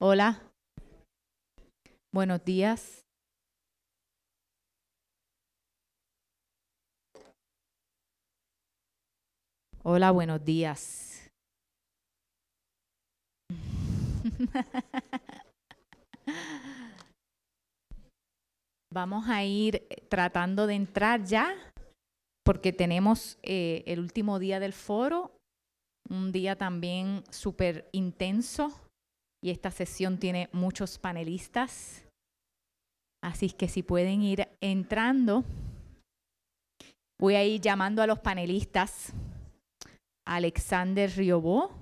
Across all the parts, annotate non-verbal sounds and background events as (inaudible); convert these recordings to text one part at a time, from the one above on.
Hola. Buenos días. Hola, buenos días. (laughs) Vamos a ir eh, tratando de entrar ya, porque tenemos eh, el último día del foro un día también súper intenso y esta sesión tiene muchos panelistas. Así que si pueden ir entrando, voy a ir llamando a los panelistas. Alexander Riobó,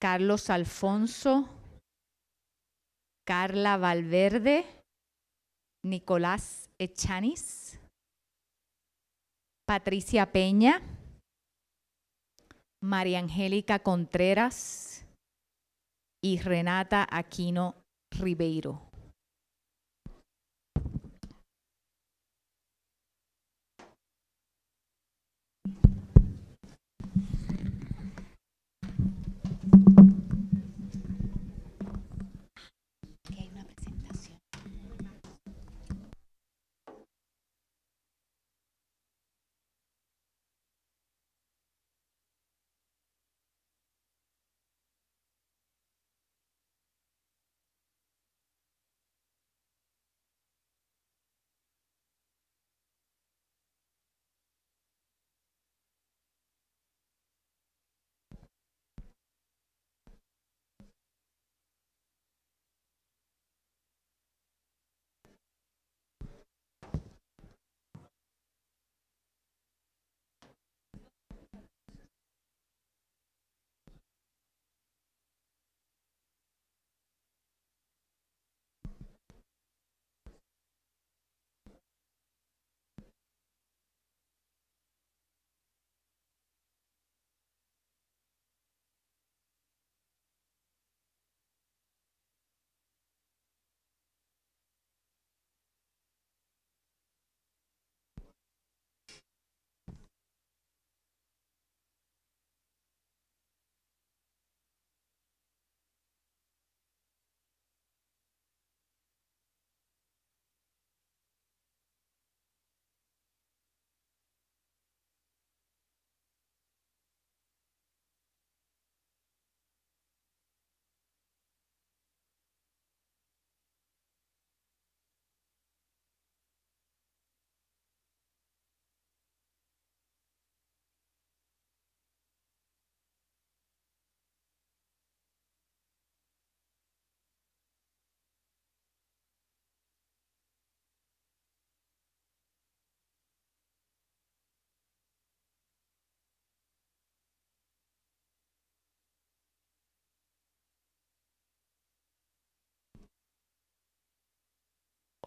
Carlos Alfonso, Carla Valverde, Nicolás Echanis, Patricia Peña. María Angélica Contreras y Renata Aquino Ribeiro.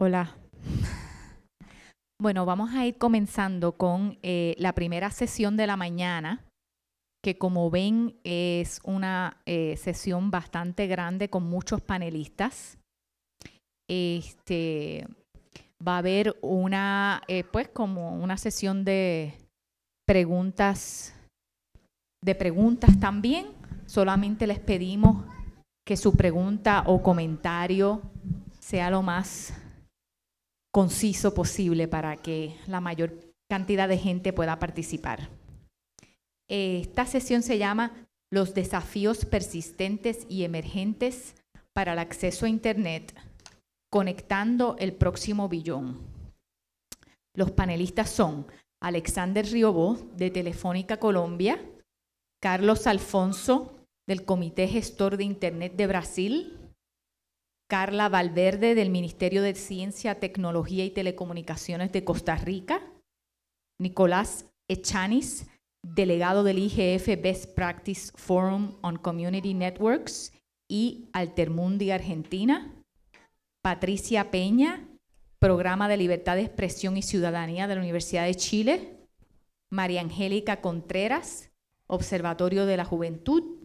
Hola. Bueno, vamos a ir comenzando con eh, la primera sesión de la mañana, que como ven es una eh, sesión bastante grande con muchos panelistas. Este, va a haber una, eh, pues como una sesión de preguntas, de preguntas también. Solamente les pedimos que su pregunta o comentario sea lo más conciso posible para que la mayor cantidad de gente pueda participar. Esta sesión se llama Los desafíos persistentes y emergentes para el acceso a Internet, conectando el próximo billón. Los panelistas son Alexander Riobó, de Telefónica Colombia, Carlos Alfonso, del Comité Gestor de Internet de Brasil, Carla Valverde del Ministerio de Ciencia, Tecnología y Telecomunicaciones de Costa Rica, Nicolás Echanis, delegado del IGF Best Practice Forum on Community Networks y Altermundi Argentina, Patricia Peña, Programa de Libertad de Expresión y Ciudadanía de la Universidad de Chile, María Angélica Contreras, Observatorio de la Juventud,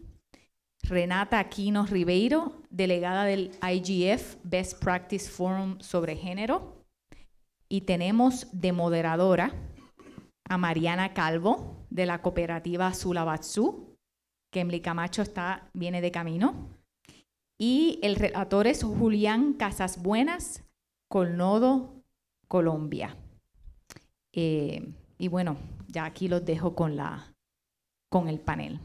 Renata Aquino Ribeiro, delegada del IGF Best Practice Forum sobre Género. Y tenemos de moderadora a Mariana Calvo, de la cooperativa Zulabatsu, que en Camacho está, viene de camino. Y el relator es Julián Casas Buenas, Colnodo, Colombia. Eh, y bueno, ya aquí los dejo con, la, con el panel.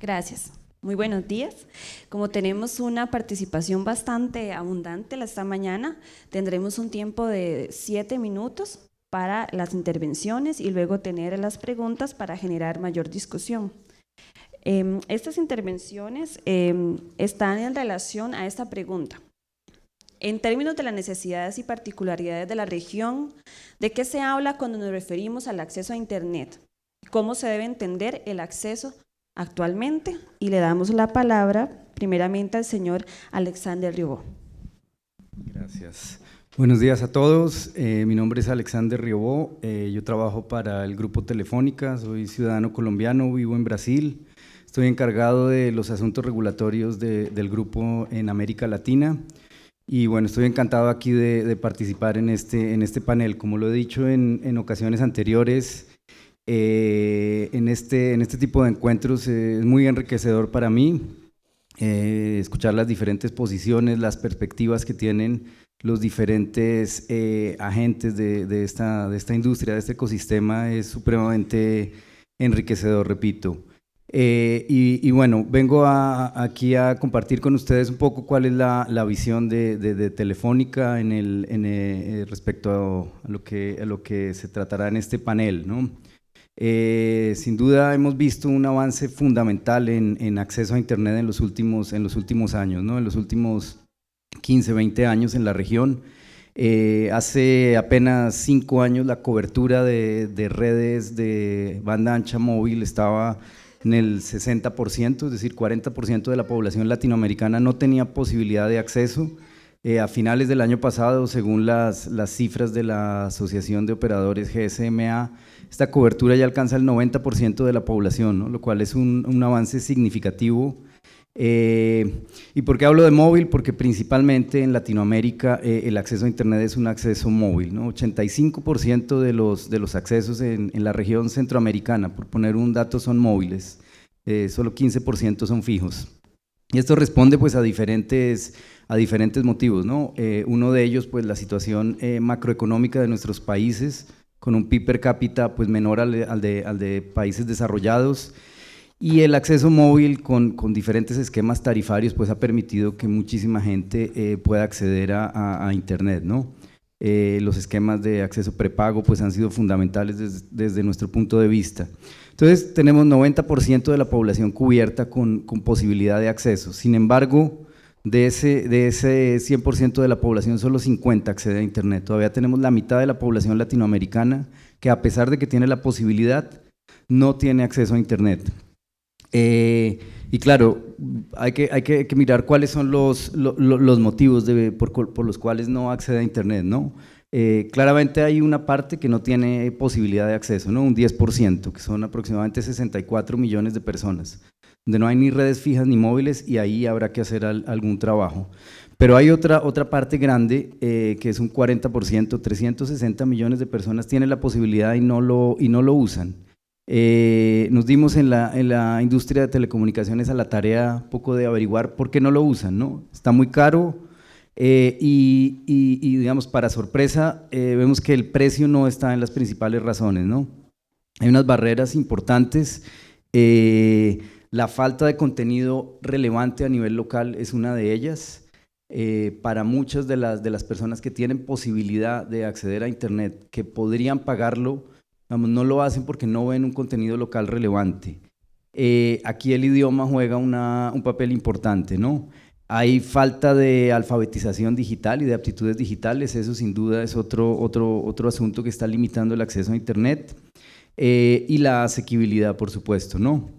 Gracias. Muy buenos días. Como tenemos una participación bastante abundante esta mañana, tendremos un tiempo de siete minutos para las intervenciones y luego tener las preguntas para generar mayor discusión. Em, estas intervenciones em, están en relación a esta pregunta. En términos de las necesidades y particularidades de la región, ¿de qué se habla cuando nos referimos al acceso a Internet? ¿Cómo se debe entender el acceso actualmente y le damos la palabra primeramente al señor Alexander Riobó. Gracias. Buenos días a todos. Eh, mi nombre es Alexander Riobó. Eh, yo trabajo para el Grupo Telefónica. Soy ciudadano colombiano, vivo en Brasil. Estoy encargado de los asuntos regulatorios del grupo en América Latina. Y bueno, estoy encantado aquí de, de participar en este, en este panel. Como lo he dicho en, en ocasiones anteriores, eh, en, este, en este tipo de encuentros eh, es muy enriquecedor para mí eh, escuchar las diferentes posiciones, las perspectivas que tienen los diferentes agentes de, de, esta, de esta industria, de este ecosistema, es supremamente enriquecedor, repito. y, bueno, vengo aquí a compartir con ustedes un poco cuál es la, la visión de, de, Telefónica en el, en respecto a, lo que, a lo que se tratará en este panel. ¿no? Eh, sin duda hemos visto un avance fundamental en, acceso a Internet en los últimos, en los últimos años, ¿no? en los últimos 15, 20 años en la región. Eh, hace apenas cinco años la cobertura de, de, redes de banda ancha móvil estaba en el 60%, es decir, 40% de la población latinoamericana no tenía posibilidad de acceso. Eh, a finales del año pasado, según las, cifras de la Asociación de Operadores GSMA, esta cobertura ya alcanza el 90% de la población, lo cual es un, avance significativo. Eh, ¿Y por qué hablo de móvil? Porque principalmente en Latinoamérica eh, el acceso a Internet es un acceso móvil. 85% de los, de los accesos en, la región centroamericana, por poner un dato, son móviles. solo 15% son fijos. Y esto responde pues a diferentes a diferentes motivos, ¿no? Eh, uno de ellos, pues la situación eh, macroeconómica de nuestros países, con un PIB per cápita pues menor al de, al de, países desarrollados, y el acceso móvil con, diferentes esquemas tarifarios pues ha permitido que muchísima gente eh, pueda acceder a, Internet, ¿no? los esquemas de acceso prepago pues han sido fundamentales desde nuestro punto de vista. Entonces tenemos 90% de la población cubierta con, con posibilidad de acceso. Sin embargo, de ese, de ese 100% de la población, solo 50 accede a Internet. Todavía tenemos la mitad de la población latinoamericana que a pesar de que tiene la posibilidad, no tiene acceso a Internet. Eh, y claro, hay que, hay, que, mirar cuáles son los, motivos por, los cuales no accede a Internet, ¿no? Eh, claramente hay una parte que no tiene posibilidad de acceso, ¿no? Un 10%, que son aproximadamente 64 millones de personas donde no hay ni redes fijas ni móviles y ahí habrá que hacer algún trabajo. Pero hay otra, otra parte grande, eh, que es un 40%, 360 millones de personas tienen la posibilidad y no lo, y no lo usan. Eh, nos dimos en la, en la, industria de telecomunicaciones a la tarea poco de averiguar por qué no lo usan, ¿no? Está muy caro eh, y, y, digamos, para sorpresa, vemos que el precio no está en las principales razones, ¿no? Hay unas barreras importantes. Eh, la falta de contenido relevante a nivel local es una de ellas. Eh, para muchas de las, de las personas que tienen posibilidad de acceder a Internet, que podrían pagarlo, no lo hacen porque no ven un contenido local relevante. Eh, aquí el idioma juega un papel importante, ¿no? Hay falta de alfabetización digital y de aptitudes digitales, eso sin duda es otro, otro, otro asunto que está limitando el acceso a Internet. Eh, y la asequibilidad, por supuesto, ¿no?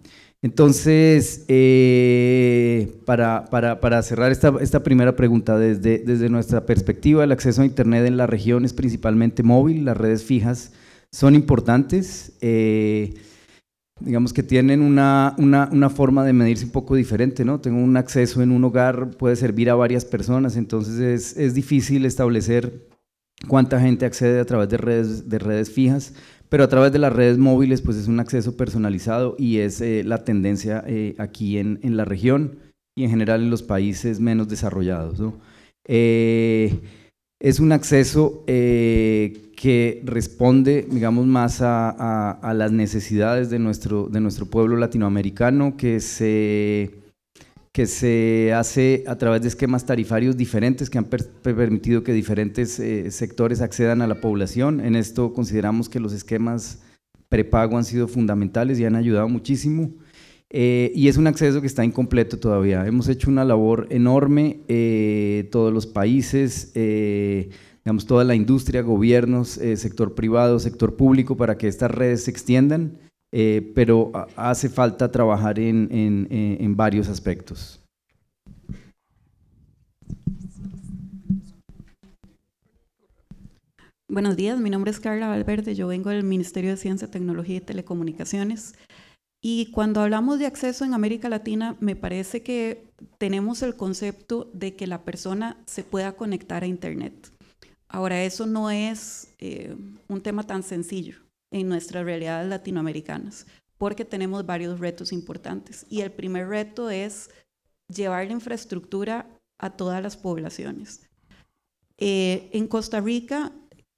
Entonces, eh, para, cerrar esta, primera pregunta, desde, nuestra perspectiva, el acceso a Internet en la región es principalmente móvil, las redes fijas son importantes, eh, digamos que tienen una, forma de medirse un poco diferente, ¿no? Tengo un acceso en un hogar, puede servir a varias personas, entonces es, difícil establecer cuánta gente accede a través de redes fijas, pero a través de las redes móviles pues es un acceso personalizado y es eh, la tendencia eh, aquí en, la región y en general en los países menos desarrollados. Eh, es un acceso que responde, digamos, más a, las necesidades de nuestro, de nuestro pueblo latinoamericano que se que se hace a través de esquemas tarifarios diferentes que han permitido que diferentes eh, sectores accedan a la población. En esto consideramos que los esquemas prepago han sido fundamentales y han ayudado muchísimo. Eh, y es un acceso que está incompleto todavía. Hemos hecho una labor enorme, eh, todos los países, digamos, toda la industria, gobiernos, sector privado, sector público, para que estas redes se extiendan. Eh, pero hace falta trabajar eh, en, varios aspectos. Buenos días, mi nombre es Carla Valverde, yo vengo del Ministerio de Ciencia, Tecnología y Telecomunicaciones. Y cuando hablamos de acceso en América Latina, me parece que tenemos el concepto de que la persona se pueda conectar a Internet. Ahora, eso no es eh, un tema tan sencillo en nuestras realidades latinoamericanas, porque tenemos varios retos importantes. Y el primer reto es llevar la infraestructura a todas las poblaciones. Eh, en Costa Rica,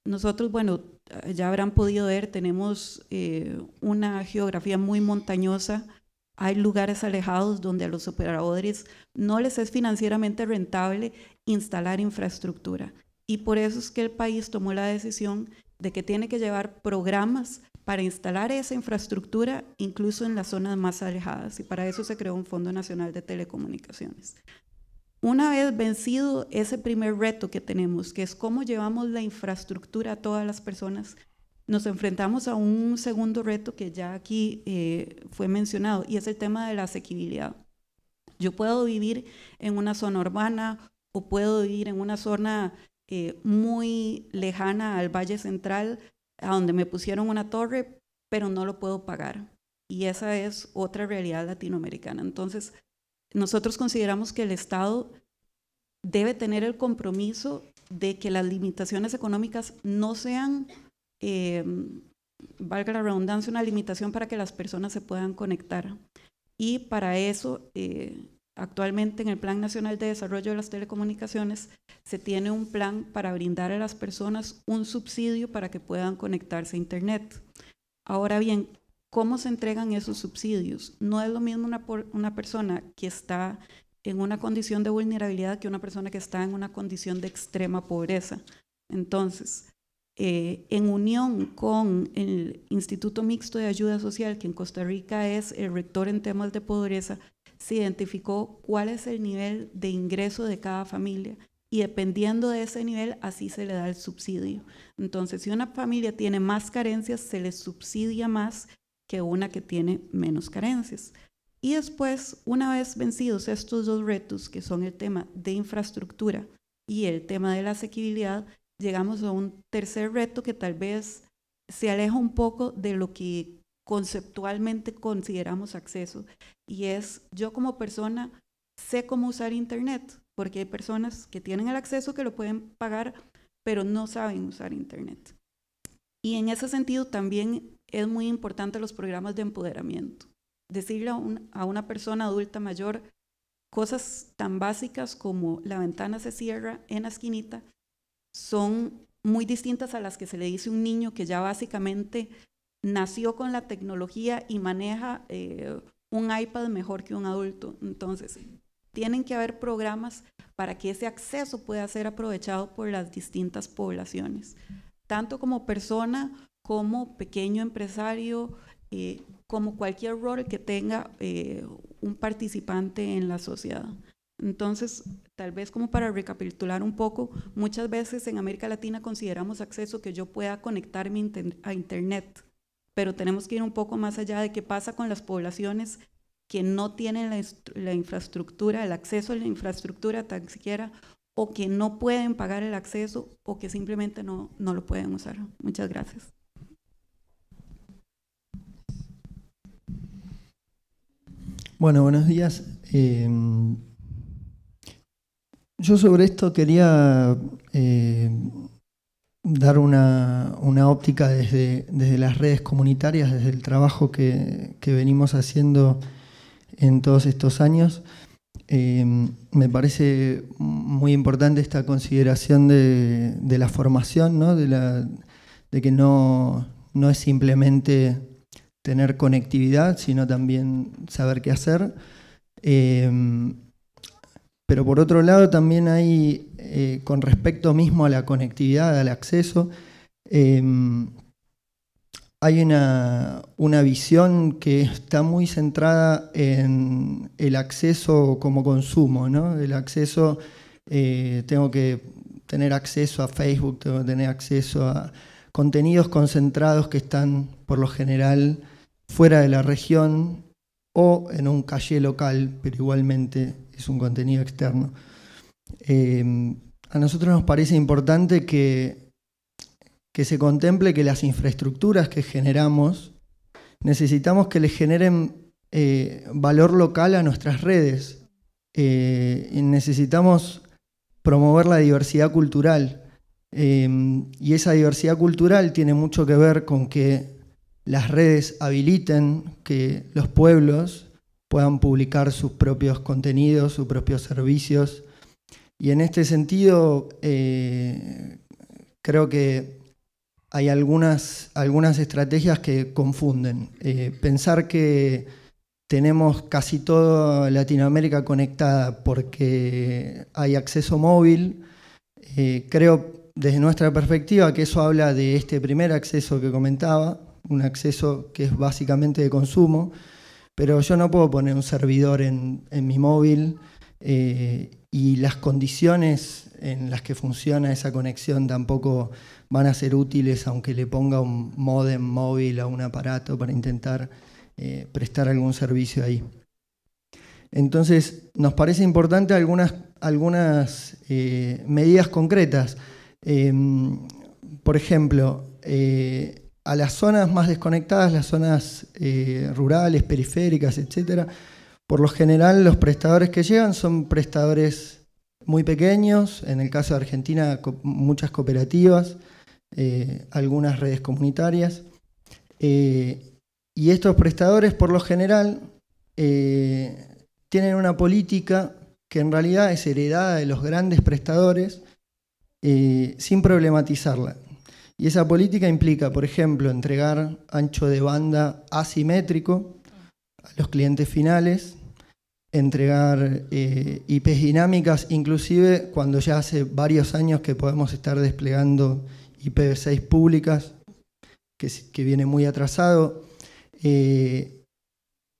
nosotros, bueno, ya habrán podido ver, tenemos eh, una geografía muy montañosa, hay lugares alejados donde a los operadores no les es financieramente rentable instalar infraestructura. Y por eso es que el país tomó la decisión de que tiene que llevar programas para instalar esa infraestructura incluso en las zonas más alejadas y para eso se creó un Fondo Nacional de Telecomunicaciones. Una vez vencido ese primer reto que tenemos, que es cómo llevamos la infraestructura a todas las personas, nos enfrentamos a un segundo reto que ya aquí eh, fue mencionado y es el tema de la asequibilidad. Yo puedo vivir en una zona urbana o puedo vivir en una zona eh, muy lejana al Valle Central, a donde me pusieron una torre, pero no lo puedo pagar. Y esa es otra realidad latinoamericana. Entonces, nosotros consideramos que el Estado debe tener el compromiso de que las limitaciones económicas no sean, eh, valga la redundancia, una limitación para que las personas se puedan conectar. Y para eso eh, Actualmente en el Plan Nacional de Desarrollo de las Telecomunicaciones se tiene un plan para brindar a las personas un subsidio para que puedan conectarse a Internet. Ahora bien, ¿cómo se entregan esos subsidios? No es lo mismo una, persona que está en una condición de vulnerabilidad que una persona que está en una condición de extrema pobreza. Entonces, eh, en unión con el Instituto Mixto de Ayuda Social, que en Costa Rica es el rector en temas de pobreza, se identificó cuál es el nivel de ingreso de cada familia y dependiendo de ese nivel, así se le da el subsidio. Entonces, si una familia tiene más carencias, se le subsidia más que una que tiene menos carencias. Y después, una vez vencidos estos dos retos, que son el tema de infraestructura y el tema de la asequibilidad, llegamos a un tercer reto que tal vez se aleja un poco de lo que conceptualmente consideramos acceso y es yo como persona sé cómo usar Internet, porque hay personas que tienen el acceso que lo pueden pagar, pero no saben usar Internet. Y en ese sentido también es muy importante los programas de empoderamiento. Decirle a, una persona adulta mayor cosas tan básicas como la ventana se cierra en la esquinita son muy distintas a las que se le dice a un niño que ya básicamente nació con la tecnología y maneja eh, un iPad mejor que un adulto. Entonces, tienen que haber programas para que ese acceso pueda ser aprovechado por las distintas poblaciones, tanto como persona, como pequeño empresario, eh, como cualquier rol que tenga eh, un participante en la sociedad. Entonces, tal vez como para recapitular un poco, muchas veces en América Latina consideramos acceso que yo pueda conectarme a Internet pero tenemos que ir un poco más allá de qué pasa con las poblaciones que no tienen la, infraestructura, el acceso a la infraestructura tan siquiera, o que no pueden pagar el acceso, o que simplemente no, no lo pueden usar. Muchas gracias. Bueno, buenos días. Em, yo sobre esto quería eh, dar una, óptica desde, desde, las redes comunitarias, desde el trabajo que, venimos haciendo en todos estos años. Eh, me parece muy importante esta consideración de, la formación, de, que no, es simplemente tener conectividad, sino también saber qué hacer. Eh, pero por otro lado también hay eh, con respecto mismo a la conectividad, al acceso, em, hay una, visión que está muy centrada en el acceso como consumo, ¿no? El acceso, eh, tengo que tener acceso a Facebook, tengo que tener acceso a contenidos concentrados que están, por lo general, fuera de la región o en un calle local, pero igualmente es un contenido externo. Eh, a nosotros nos parece importante que, se contemple que las infraestructuras que generamos necesitamos que les generen eh, valor local a nuestras redes. Eh, y necesitamos promover la diversidad cultural. y esa diversidad cultural tiene mucho que ver con que las redes habiliten que los pueblos puedan publicar sus propios contenidos, sus propios servicios, y en este sentido, eh, creo que hay algunas, algunas estrategias que confunden. Eh, pensar que tenemos casi toda Latinoamérica conectada porque hay acceso móvil, eh, creo desde nuestra perspectiva que eso habla de este primer acceso que comentaba, un acceso que es básicamente de consumo, pero yo no puedo poner un servidor en, mi móvil y las condiciones en las que funciona esa conexión tampoco van a ser útiles aunque le ponga un modem móvil a un aparato para intentar eh, prestar algún servicio ahí. Entonces, nos parece importante algunas, algunas eh, medidas concretas. Em, por ejemplo, eh, a las zonas más desconectadas, las zonas rurales, periféricas, etcétera, por lo general los prestadores que llegan son prestadores muy pequeños, en el caso de Argentina muchas cooperativas, eh, algunas redes comunitarias. Eh, y estos prestadores por lo general eh, tienen una política que en realidad es heredada de los grandes prestadores sin problematizarla. Y esa política implica, por ejemplo, entregar ancho de banda asimétrico a los clientes finales entregar eh, IPs dinámicas, inclusive cuando ya hace varios años que podemos estar desplegando IPv6 públicas, que, viene muy atrasado. Eh,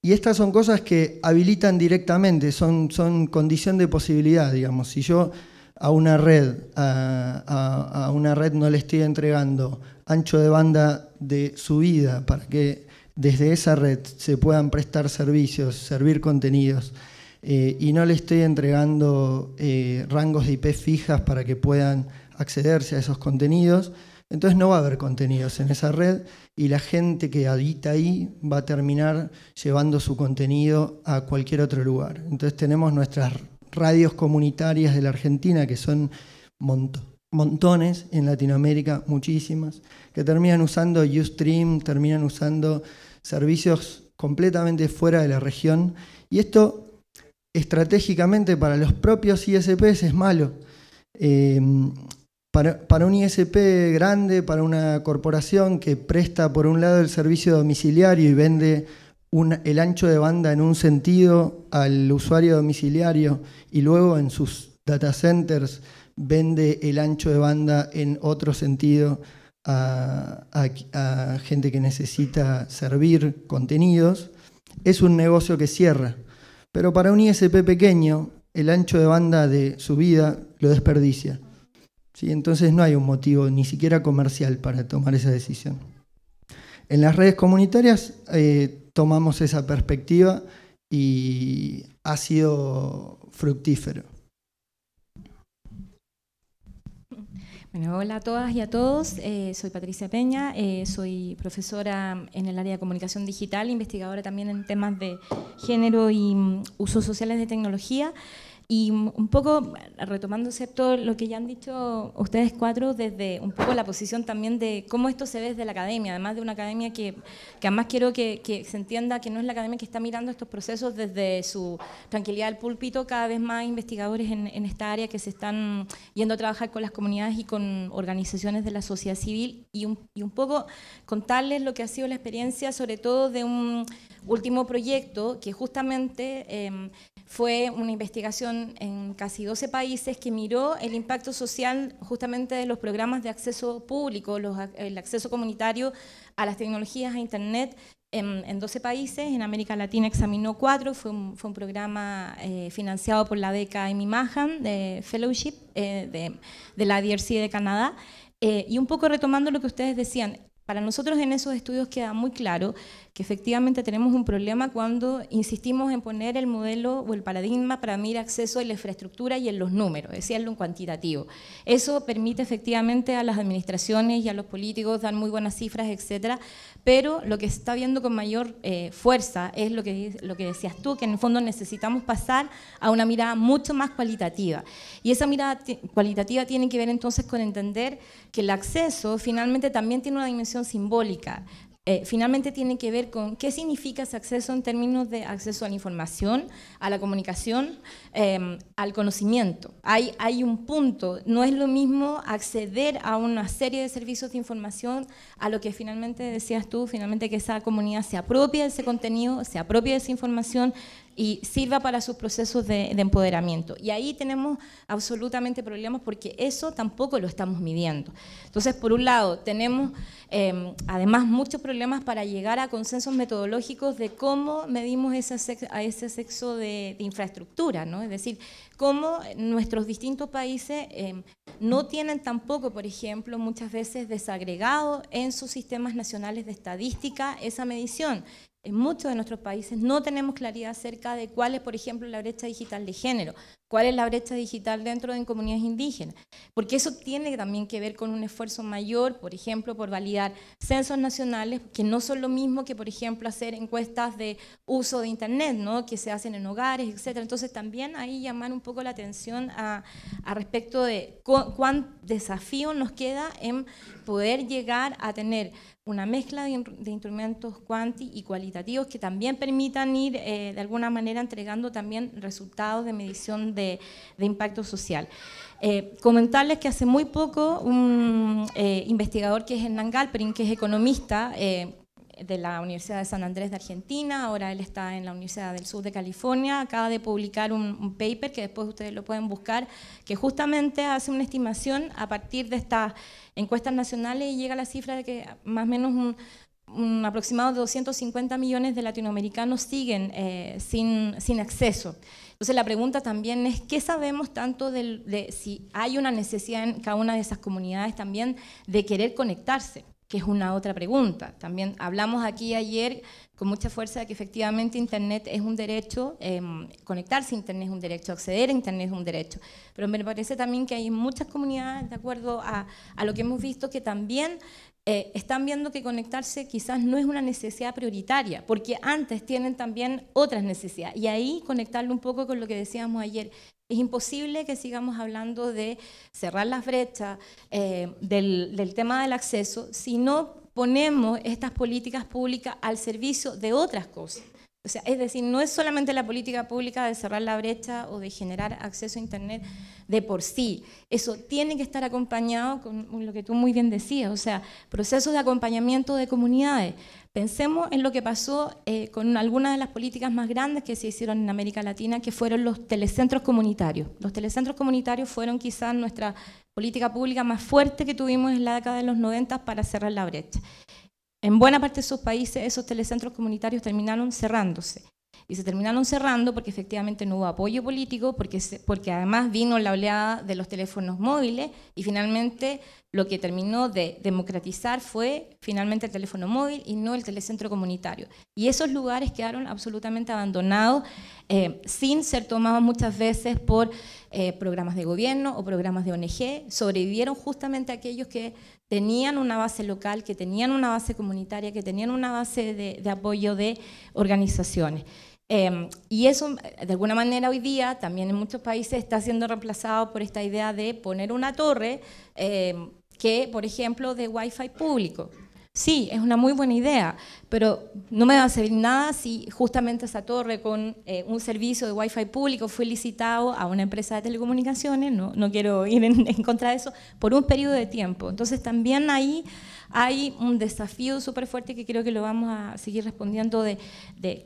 y estas son cosas que habilitan directamente, son, son condición de posibilidad, digamos. Si yo a una red, a una red no le estoy entregando ancho de banda de subida para que desde esa red se puedan prestar servicios, servir contenidos, eh, y no le estoy entregando eh, rangos de IP fijas para que puedan accederse a esos contenidos, entonces no va a haber contenidos en esa red y la gente que habita ahí va a terminar llevando su contenido a cualquier otro lugar. Entonces tenemos nuestras radios comunitarias de la Argentina, que son montones, en Latinoamérica muchísimas, que terminan usando Ustream, terminan usando servicios completamente fuera de la región y esto estratégicamente para los propios ISPs es malo. Eh, para, un ISP grande, para una corporación que presta por un lado el servicio domiciliario y vende el ancho de banda en un sentido al usuario domiciliario y luego en sus data centers vende el ancho de banda en otro sentido a, gente que necesita servir contenidos, es un negocio que cierra. Pero para un ISP pequeño, el ancho de banda de su vida lo desperdicia. ¿Sí? Entonces no hay un motivo ni siquiera comercial para tomar esa decisión. En las redes comunitarias eh, tomamos esa perspectiva y ha sido fructífero. hola a todas y a todos. Eh, soy Patricia Peña, eh, soy profesora en el área de comunicación digital, investigadora también en temas de género y mm, usos sociales de tecnología. Y un poco retomándose todo lo que ya han dicho ustedes cuatro, desde un poco la posición también de cómo esto se ve desde la academia, además de una academia que, que además quiero que, se entienda que no es la academia que está mirando estos procesos desde su tranquilidad del púlpito, cada vez más investigadores en, en esta área que se están yendo a trabajar con las comunidades y con organizaciones de la sociedad civil y un poco contarles lo que ha sido la experiencia, sobre todo de un último proyecto, que justamente em, fue una investigación en casi 12 países que miró el impacto social justamente de los programas de acceso público, el acceso comunitario a las tecnologías, a Internet, em, en, 12 países, en América Latina examinó cuatro, fue un, programa eh, financiado por la beca Amy Mahan de Fellowship eh, de, la DRC de Canadá. Eh, y un poco retomando lo que ustedes decían, para nosotros en esos estudios queda muy claro que efectivamente tenemos un problema cuando insistimos en poner el modelo o el paradigma para mirar acceso a la infraestructura y en los números, decirlo en cuantitativo. Eso permite efectivamente a las administraciones y a los políticos dar muy buenas cifras, etcétera, pero lo que está viendo con mayor eh, fuerza es lo que, lo que decías tú, que en el fondo necesitamos pasar a una mirada mucho más cualitativa. Y esa mirada cualitativa tiene que ver entonces con entender que el acceso finalmente también tiene una dimensión simbólica, eh, finalmente tiene que ver con qué significa ese acceso en términos de acceso a la información, a la comunicación, em, al conocimiento. Hay, un punto, no es lo mismo acceder a una serie de servicios de información a lo que finalmente decías tú, finalmente que esa comunidad se apropie de ese contenido, se apropie de esa información, y sirva para sus procesos de, empoderamiento. Y ahí tenemos absolutamente problemas porque eso tampoco lo estamos midiendo. Entonces, por un lado, tenemos em, además muchos problemas para llegar a consensos metodológicos de cómo medimos a ese sexo de, infraestructura, ¿no? Es decir, cómo nuestros distintos países em, no tienen tampoco, por ejemplo, muchas veces desagregado en sus sistemas nacionales de estadística esa medición en muchos de nuestros países no tenemos claridad acerca de cuál es, por ejemplo, la brecha digital de género, cuál es la brecha digital dentro de comunidades indígenas, porque eso tiene también que ver con un esfuerzo mayor, por ejemplo, por validar censos nacionales, que no son lo mismo que, por ejemplo, hacer encuestas de uso de Internet, ¿no? que se hacen en hogares, etc. Entonces también ahí llamar un poco la atención a, respecto de cuán desafío nos queda en poder llegar a tener una mezcla de, instrumentos cuanti y cualitativos que también permitan ir eh, de alguna manera entregando también resultados de medición de, impacto social. Eh, comentarles que hace muy poco un eh, investigador que es Hernán Galperin, que es economista, de la Universidad de San Andrés de Argentina, ahora él está en la Universidad del Sur de California, acaba de publicar un, paper que después ustedes lo pueden buscar, que justamente hace una estimación a partir de estas encuestas nacionales y llega a la cifra de que más o menos un, aproximado de 250 millones de latinoamericanos siguen eh, sin, acceso. Entonces la pregunta también es, ¿qué sabemos tanto de si hay una necesidad en cada una de esas comunidades también de querer conectarse? que es una otra pregunta. También hablamos aquí ayer con mucha fuerza de que efectivamente Internet es un derecho, em, conectarse a Internet es un derecho, acceder a Internet es un derecho. Pero me parece también que hay muchas comunidades, de acuerdo a, a lo que hemos visto, que también eh, están viendo que conectarse quizás no es una necesidad prioritaria, porque antes tienen también otras necesidades. Y ahí conectarlo un poco con lo que decíamos ayer. Es imposible que sigamos hablando de cerrar las brechas, eh, del tema del acceso, si no ponemos estas políticas públicas al servicio de otras cosas sea, es decir, no es solamente la política pública de cerrar la brecha o de generar acceso a Internet de por sí. Eso tiene que estar acompañado con lo que tú muy bien decías, o sea, procesos de acompañamiento de comunidades. Pensemos en lo que pasó eh, con algunas de las políticas más grandes que se hicieron en América Latina, que fueron los telecentros comunitarios. Los telecentros comunitarios fueron quizás nuestra política pública más fuerte que tuvimos en la década de los 90 para cerrar la brecha en buena parte de esos países esos telecentros comunitarios terminaron cerrándose. Y se terminaron cerrando porque efectivamente no hubo apoyo político, porque, porque además vino la oleada de los teléfonos móviles y finalmente lo que terminó de democratizar fue finalmente el teléfono móvil y no el telecentro comunitario. Y esos lugares quedaron absolutamente abandonados, eh, sin ser tomados muchas veces por eh, programas de gobierno o programas de ONG. Sobrevivieron justamente aquellos que tenían una base local, que tenían una base comunitaria, que tenían una base de, apoyo de organizaciones. Em, y eso, de alguna manera, hoy día también en muchos países está siendo reemplazado por esta idea de poner una torre. Em, que, por ejemplo, de Wi-Fi público. Sí, es una muy buena idea, pero no me va a servir nada si justamente esa torre con eh, un servicio de Wi-Fi público fue licitado a una empresa de telecomunicaciones, no, quiero (laughs) ir en, contra de eso, por un periodo de tiempo. Entonces también ahí hay un desafío súper fuerte que creo que lo vamos a seguir respondiendo de,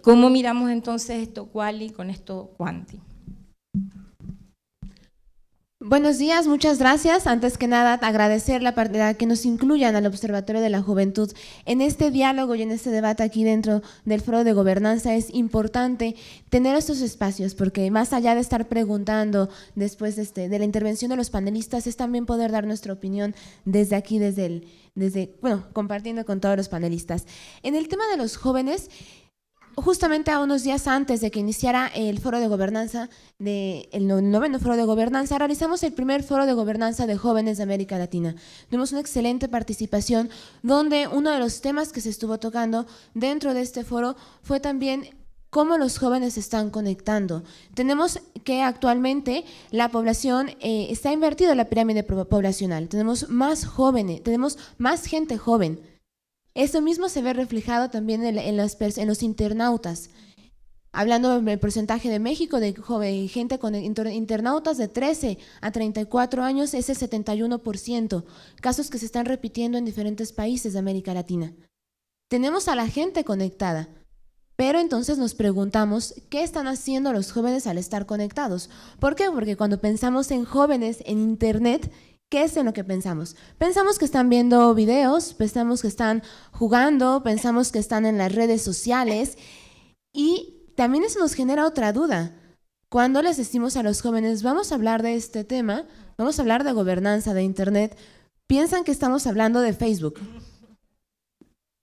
cómo miramos entonces esto cuál y con esto cuanti. Buenos días, muchas gracias. Antes que nada, agradecer la partida que nos incluyan al Observatorio de la Juventud. En este diálogo y en este debate aquí dentro del foro de gobernanza es importante tener estos espacios porque más allá de estar preguntando después de, este, de la intervención de los panelistas, es también poder dar nuestra opinión desde aquí, desde el, desde, bueno, compartiendo con todos los panelistas. En el tema de los jóvenes, justamente a unos días antes de que iniciara el foro de gobernanza, de, el noveno foro de gobernanza, realizamos el primer foro de gobernanza de jóvenes de América Latina. Tuvimos una excelente participación donde uno de los temas que se estuvo tocando dentro de este foro fue también cómo los jóvenes se están conectando. Tenemos que actualmente la población eh, está invertida en la pirámide poblacional. Tenemos más jóvenes, tenemos más gente joven eso mismo se ve reflejado también en, los internautas. Hablando del porcentaje de México, de gente con internautas de 13 a 34 años es el 71%, casos que se están repitiendo en diferentes países de América Latina. Tenemos a la gente conectada, pero entonces nos preguntamos, ¿qué están haciendo los jóvenes al estar conectados? ¿Por qué? Porque cuando pensamos en jóvenes en Internet, ¿Qué es en lo que pensamos? Pensamos que están viendo videos, pensamos que están jugando, pensamos que están en las redes sociales y también eso nos genera otra duda. Cuando les decimos a los jóvenes, vamos a hablar de este tema, vamos a hablar de gobernanza de Internet, piensan que estamos hablando de Facebook.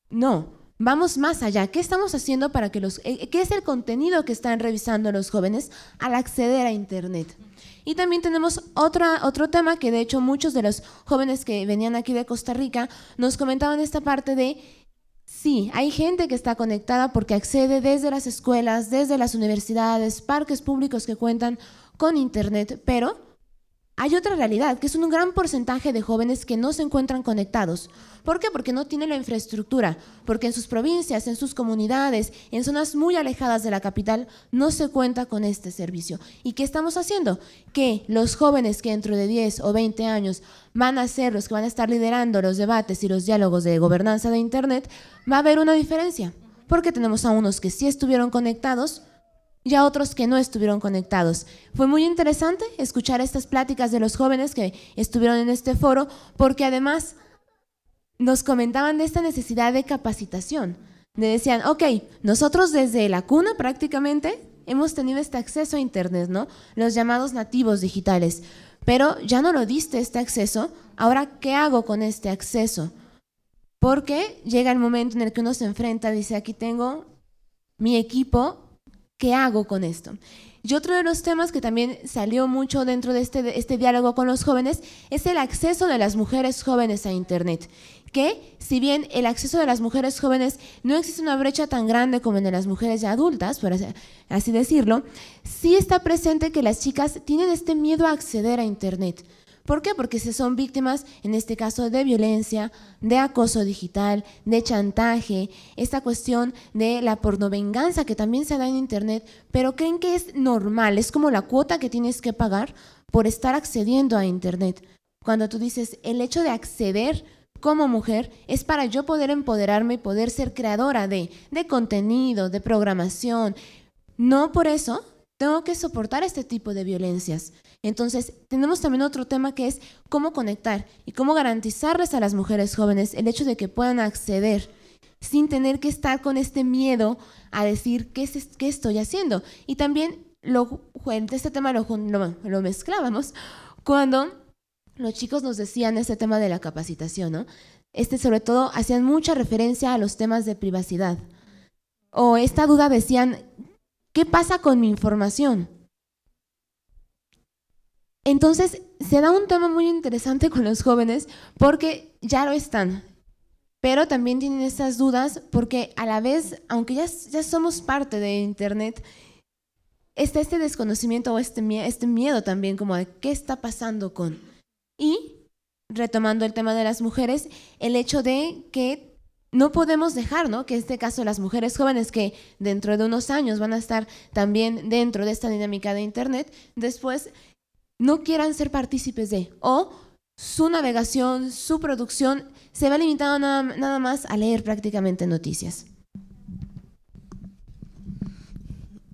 No, vamos más allá. ¿Qué estamos haciendo para que los... Eh, ¿Qué es el contenido que están revisando los jóvenes al acceder a Internet? Y también tenemos otra, otro tema que de hecho muchos de los jóvenes que venían aquí de Costa Rica nos comentaban esta parte de, sí, hay gente que está conectada porque accede desde las escuelas, desde las universidades, parques públicos que cuentan con Internet, pero hay otra realidad, que es un gran porcentaje de jóvenes que no se encuentran conectados. ¿Por qué? Porque no tienen la infraestructura, porque en sus provincias, en sus comunidades, en zonas muy alejadas de la capital, no se cuenta con este servicio. ¿Y qué estamos haciendo? Que los jóvenes que dentro de 10 o 20 años van a ser los que van a estar liderando los debates y los diálogos de gobernanza de Internet, va a haber una diferencia, porque tenemos a unos que sí estuvieron conectados, y otros que no estuvieron conectados. Fue muy interesante escuchar estas pláticas de los jóvenes que estuvieron en este foro porque además nos comentaban de esta necesidad de capacitación. Me decían, ok, nosotros desde la cuna prácticamente hemos tenido este acceso a Internet, ¿no? Los llamados nativos digitales. Pero ya no lo diste este acceso, ahora ¿qué hago con este acceso? Porque llega el momento en el que uno se enfrenta, dice, aquí tengo mi equipo ¿Qué hago con esto? Y otro de los temas que también salió mucho dentro este, de este, diálogo con los jóvenes es el acceso de las mujeres jóvenes a Internet. Que si bien el acceso de las mujeres jóvenes no existe una brecha tan grande como en de las mujeres ya adultas, por así decirlo, sí está presente que las chicas tienen este miedo a acceder a Internet. ¿Por qué? Porque se son víctimas, en este caso, de violencia, de acoso digital, de chantaje, esta cuestión de la pornovenganza que también se da en Internet, pero creen que es normal, es como la cuota que tienes que pagar por estar accediendo a Internet. Cuando tú dices, el hecho de acceder como mujer es para yo poder empoderarme y poder ser creadora de, de contenido, de programación. No por eso tengo que soportar este tipo de violencias. Entonces, tenemos también otro tema que es cómo conectar y cómo garantizarles a las mujeres jóvenes el hecho de que puedan acceder sin tener que estar con este miedo a decir qué, es, qué estoy haciendo. Y también lo, este tema lo, mezclábamos cuando los chicos nos decían este tema de la capacitación, ¿no? Este sobre todo hacían mucha referencia a los temas de privacidad. O esta duda decían, ¿qué pasa con mi información? Entonces, se da un tema muy interesante con los jóvenes porque ya lo están, pero también tienen estas dudas porque a la vez, aunque ya, ya somos parte de Internet, está este desconocimiento o este, este miedo también como de qué está pasando con. Y, retomando el tema de las mujeres, el hecho de que no podemos dejar, ¿no? Que en este caso las mujeres jóvenes que dentro de unos años van a estar también dentro de esta dinámica de Internet, después no quieran ser partícipes de, o su navegación, su producción, se va limitando nada, más a leer prácticamente noticias.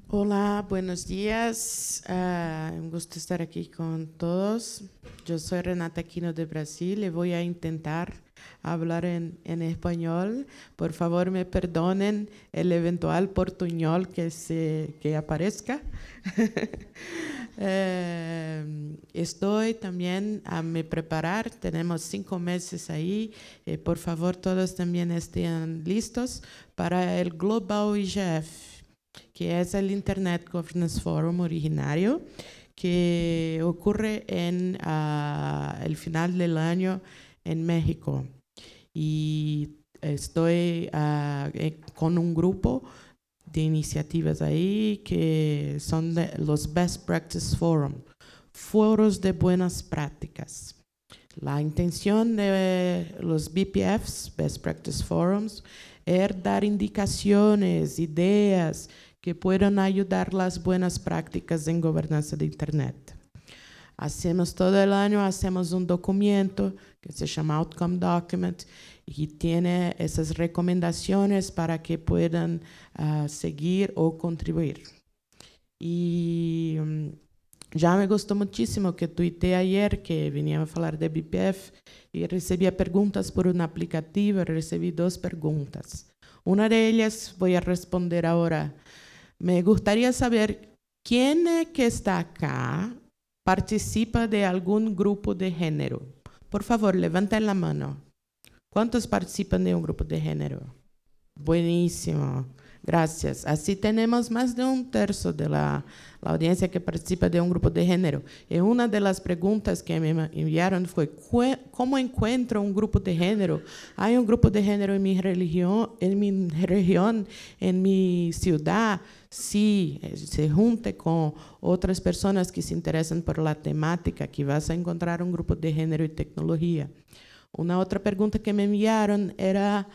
Hola, buenos días. Ah, un gusto estar aquí con todos. Yo soy Renata Aquino de Brasil Le voy a intentar hablar en, español. Por favor, me perdonen el eventual portuñol que, se, que aparezca. (laughs) Eh, estoy también a me preparar, tenemos cinco meses ahí. Eh, por favor, todos también estén listos para el Global IGF, e que es el Internet Governance Forum originario que ocurre en ah, el final del año en México y estoy ah, eh, con un grupo de iniciativas ahí que son los Best Practice Forum, foros de buenas prácticas. La intención de los BPFs, Best Practice Forums, es er dar indicaciones, ideas que puedan ayudar las buenas prácticas en gobernanza de Internet. Hacemos todo el año, hacemos un documento que se llama Outcome Document y tiene esas recomendaciones para que puedan ah, seguir o contribuir. Y mm, ya me gustó muchísimo que tuité ayer que venía a hablar de BPF y recibía preguntas por un aplicativo, recibí dos preguntas. Una de ellas voy a responder ahora. Me gustaría saber quién es que está acá participa de algún grupo de género? Por favor, levanten la mano. ¿Cuántos participan de un grupo de género? Buenísimo. Gracias. Así tenemos más de un tercio de la, audiencia que participa de un grupo de género. Y una de las preguntas que me enviaron fue, ¿cómo encuentro un grupo de género? Hay un grupo de género en mi religión, en mi, región, en mi ciudad. Sí, eh, se junte con otras personas que se interesan por la temática, que vas a encontrar un grupo de género y tecnología. Una otra pregunta que me enviaron era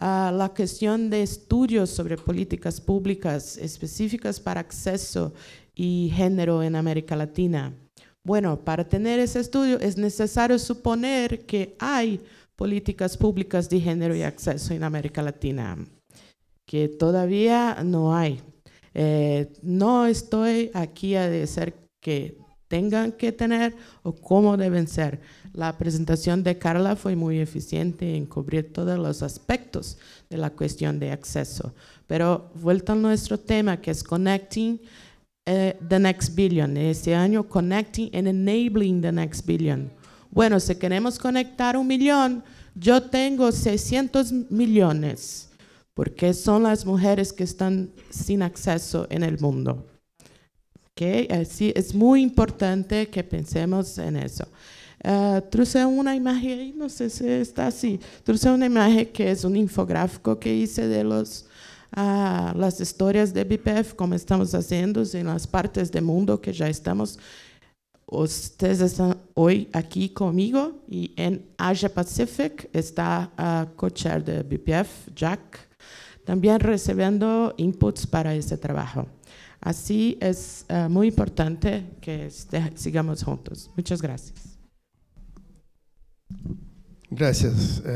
la cuestión de estudios sobre políticas públicas específicas para acceso y género en América Latina. Bueno, para tener ese estudio es necesario suponer que hay políticas públicas de género y acceso en América Latina, que todavía no hay. Eh, no estoy aquí a decir que tengan que tener o cómo deben ser la presentación de Carla fue muy eficiente en cubrir todos los aspectos de la cuestión de acceso. Pero vuelta a nuestro tema, que es Connecting eh, the Next Billion. Este año, Connecting and Enabling the Next Billion. Bueno, si queremos conectar un millón, yo tengo 600 millones, porque son las mujeres que están sin acceso en el mundo. Okay? Así es muy importante que pensemos en eso. Uh, una imagen, imagem, no sé si está así, trouxe una imagen que es un infográfico que hice de los, ah, las historias de BPF, como estamos haciendo en las partes del mundo que ya estamos. Ustedes están hoy aquí conmigo y en Asia Pacific está a ah, co-chair de BPF, Jack, también recibiendo inputs para este trabajo. Así es ah, muy importante que este, sigamos juntos. Muchas gracias. Gracias. eu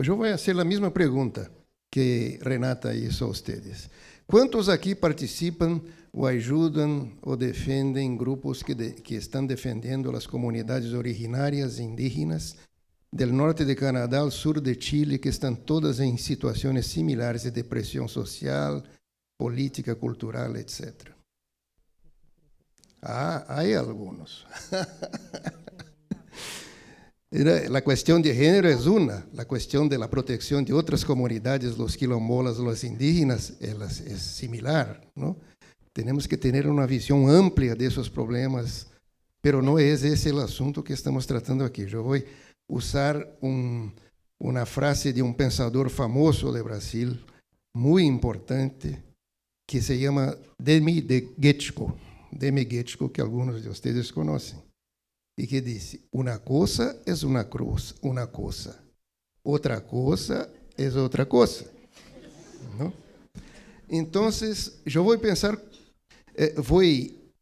eh, vou fazer a mesma pergunta que Renata hizo a ustedes. Quantos aqui participam o ajudam ou defendem grupos que, de, que estão defendendo as comunidades originárias indígenas do norte de Canadá ao sul de Chile, que estão todas em situações similares de depressão social, política, cultural, etc. Ah, há alguns. (laughs) La cuestión de género es una, la cuestión de la protección de otras comunidades, los quilombolas, los indígenas, es similar. ¿no? Tenemos que tener una visión amplia de esos problemas, pero no es ese el asunto que estamos tratando aquí. Yo voy a usar un, una frase de un pensador famoso de Brasil, muy importante, que se llama Demi de Getchko, Demi Getchko, que algunos de ustedes conocen e que disse: uma coisa é uma cruz, uma coisa, outra coisa é outra coisa. Não? Então, eu vou pensar, eh, vou,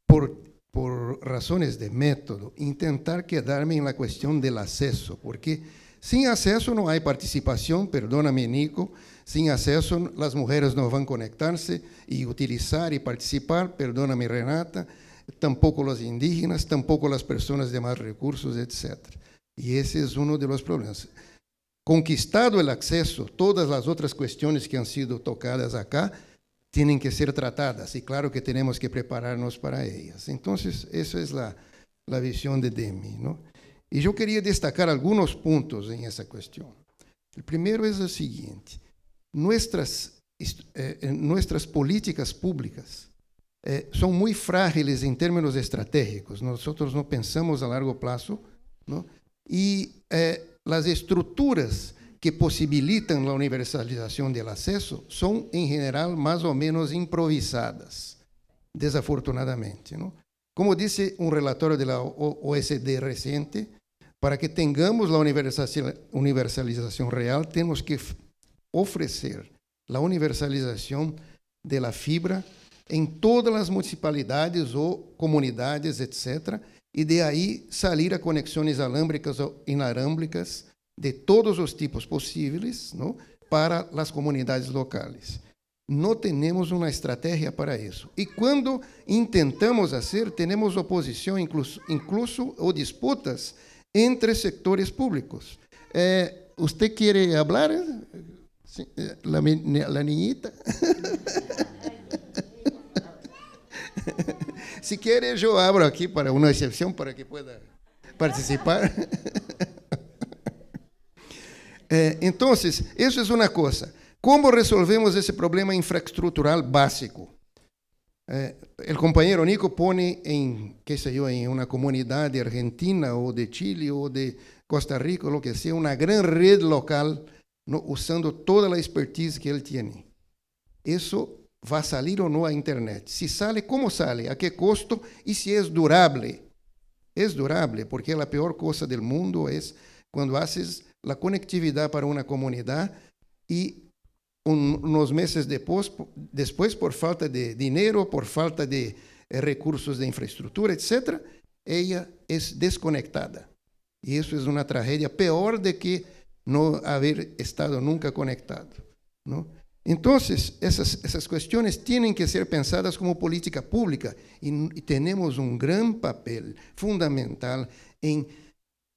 por, por razões de método, tentar quedarme me na questão do acesso, porque sem acesso não há participação, perdona-me, Nico, sem acesso as mulheres não vão conectar-se e utilizar e participar, perdona-me, Renata. tampoco los indígenas, tampoco las personas de más recursos, etc. Y ese es uno de los problemas. Conquistado el acceso, todas las otras cuestiones que han sido tocadas acá tienen que ser tratadas y claro que tenemos que prepararnos para ellas. Entonces, esa es la, visión de Demi. ¿no? Y yo quería destacar algunos puntos en esa cuestión. El primero es el siguiente. nuestras eh, políticas públicas eh, são muito frágeis em termos estratégicos. Nós não pensamos a largo prazo e eh, as estruturas que possibilitam a universalização do acesso são, em geral, mais ou menos improvisadas, desafortunadamente. Como disse um relatório da OSD recente, para que tenhamos a universalização real, temos que oferecer a universalização da fibra em todas as municipalidades ou comunidades, etc. E de aí sair a conexões alâmbricas ou inarâmbricas de todos os tipos possíveis não? para as comunidades locais. Não temos uma estratégia para isso. E quando intentamos fazer, temos oposição, incluso, incluso ou disputas entre setores públicos. É, eh, quer falar? hablar? La, la niñita. (laughs) (laughs) si quiere, yo abro aquí para una excepción para que pueda participar. é, (laughs) eh, então, isso é uma coisa. Como resolvemos esse problema infraestrutural básico? o companheiro Nico põe em, que sei eu, em uma comunidade argentina ou de Chile ou de Costa Rica, ou o que seja, uma grande rede local, no, usando toda a expertise que ele tem. Isso va a salir o no a Internet. Si sale, ¿cómo sale? ¿A qué costo? Y si es durable. Es durable, porque la peor cosa del mundo es cuando haces la conectividad para una comunidad y unos meses después, después, por falta de dinero, por falta de eh, recursos de infraestructura, etc., ella es desconectada. Y eso es una tragedia peor de que no haber estado nunca conectado. ¿no? Entonces, esas, esas, cuestiones tienen que ser pensadas como política pública y, y, tenemos un gran papel fundamental en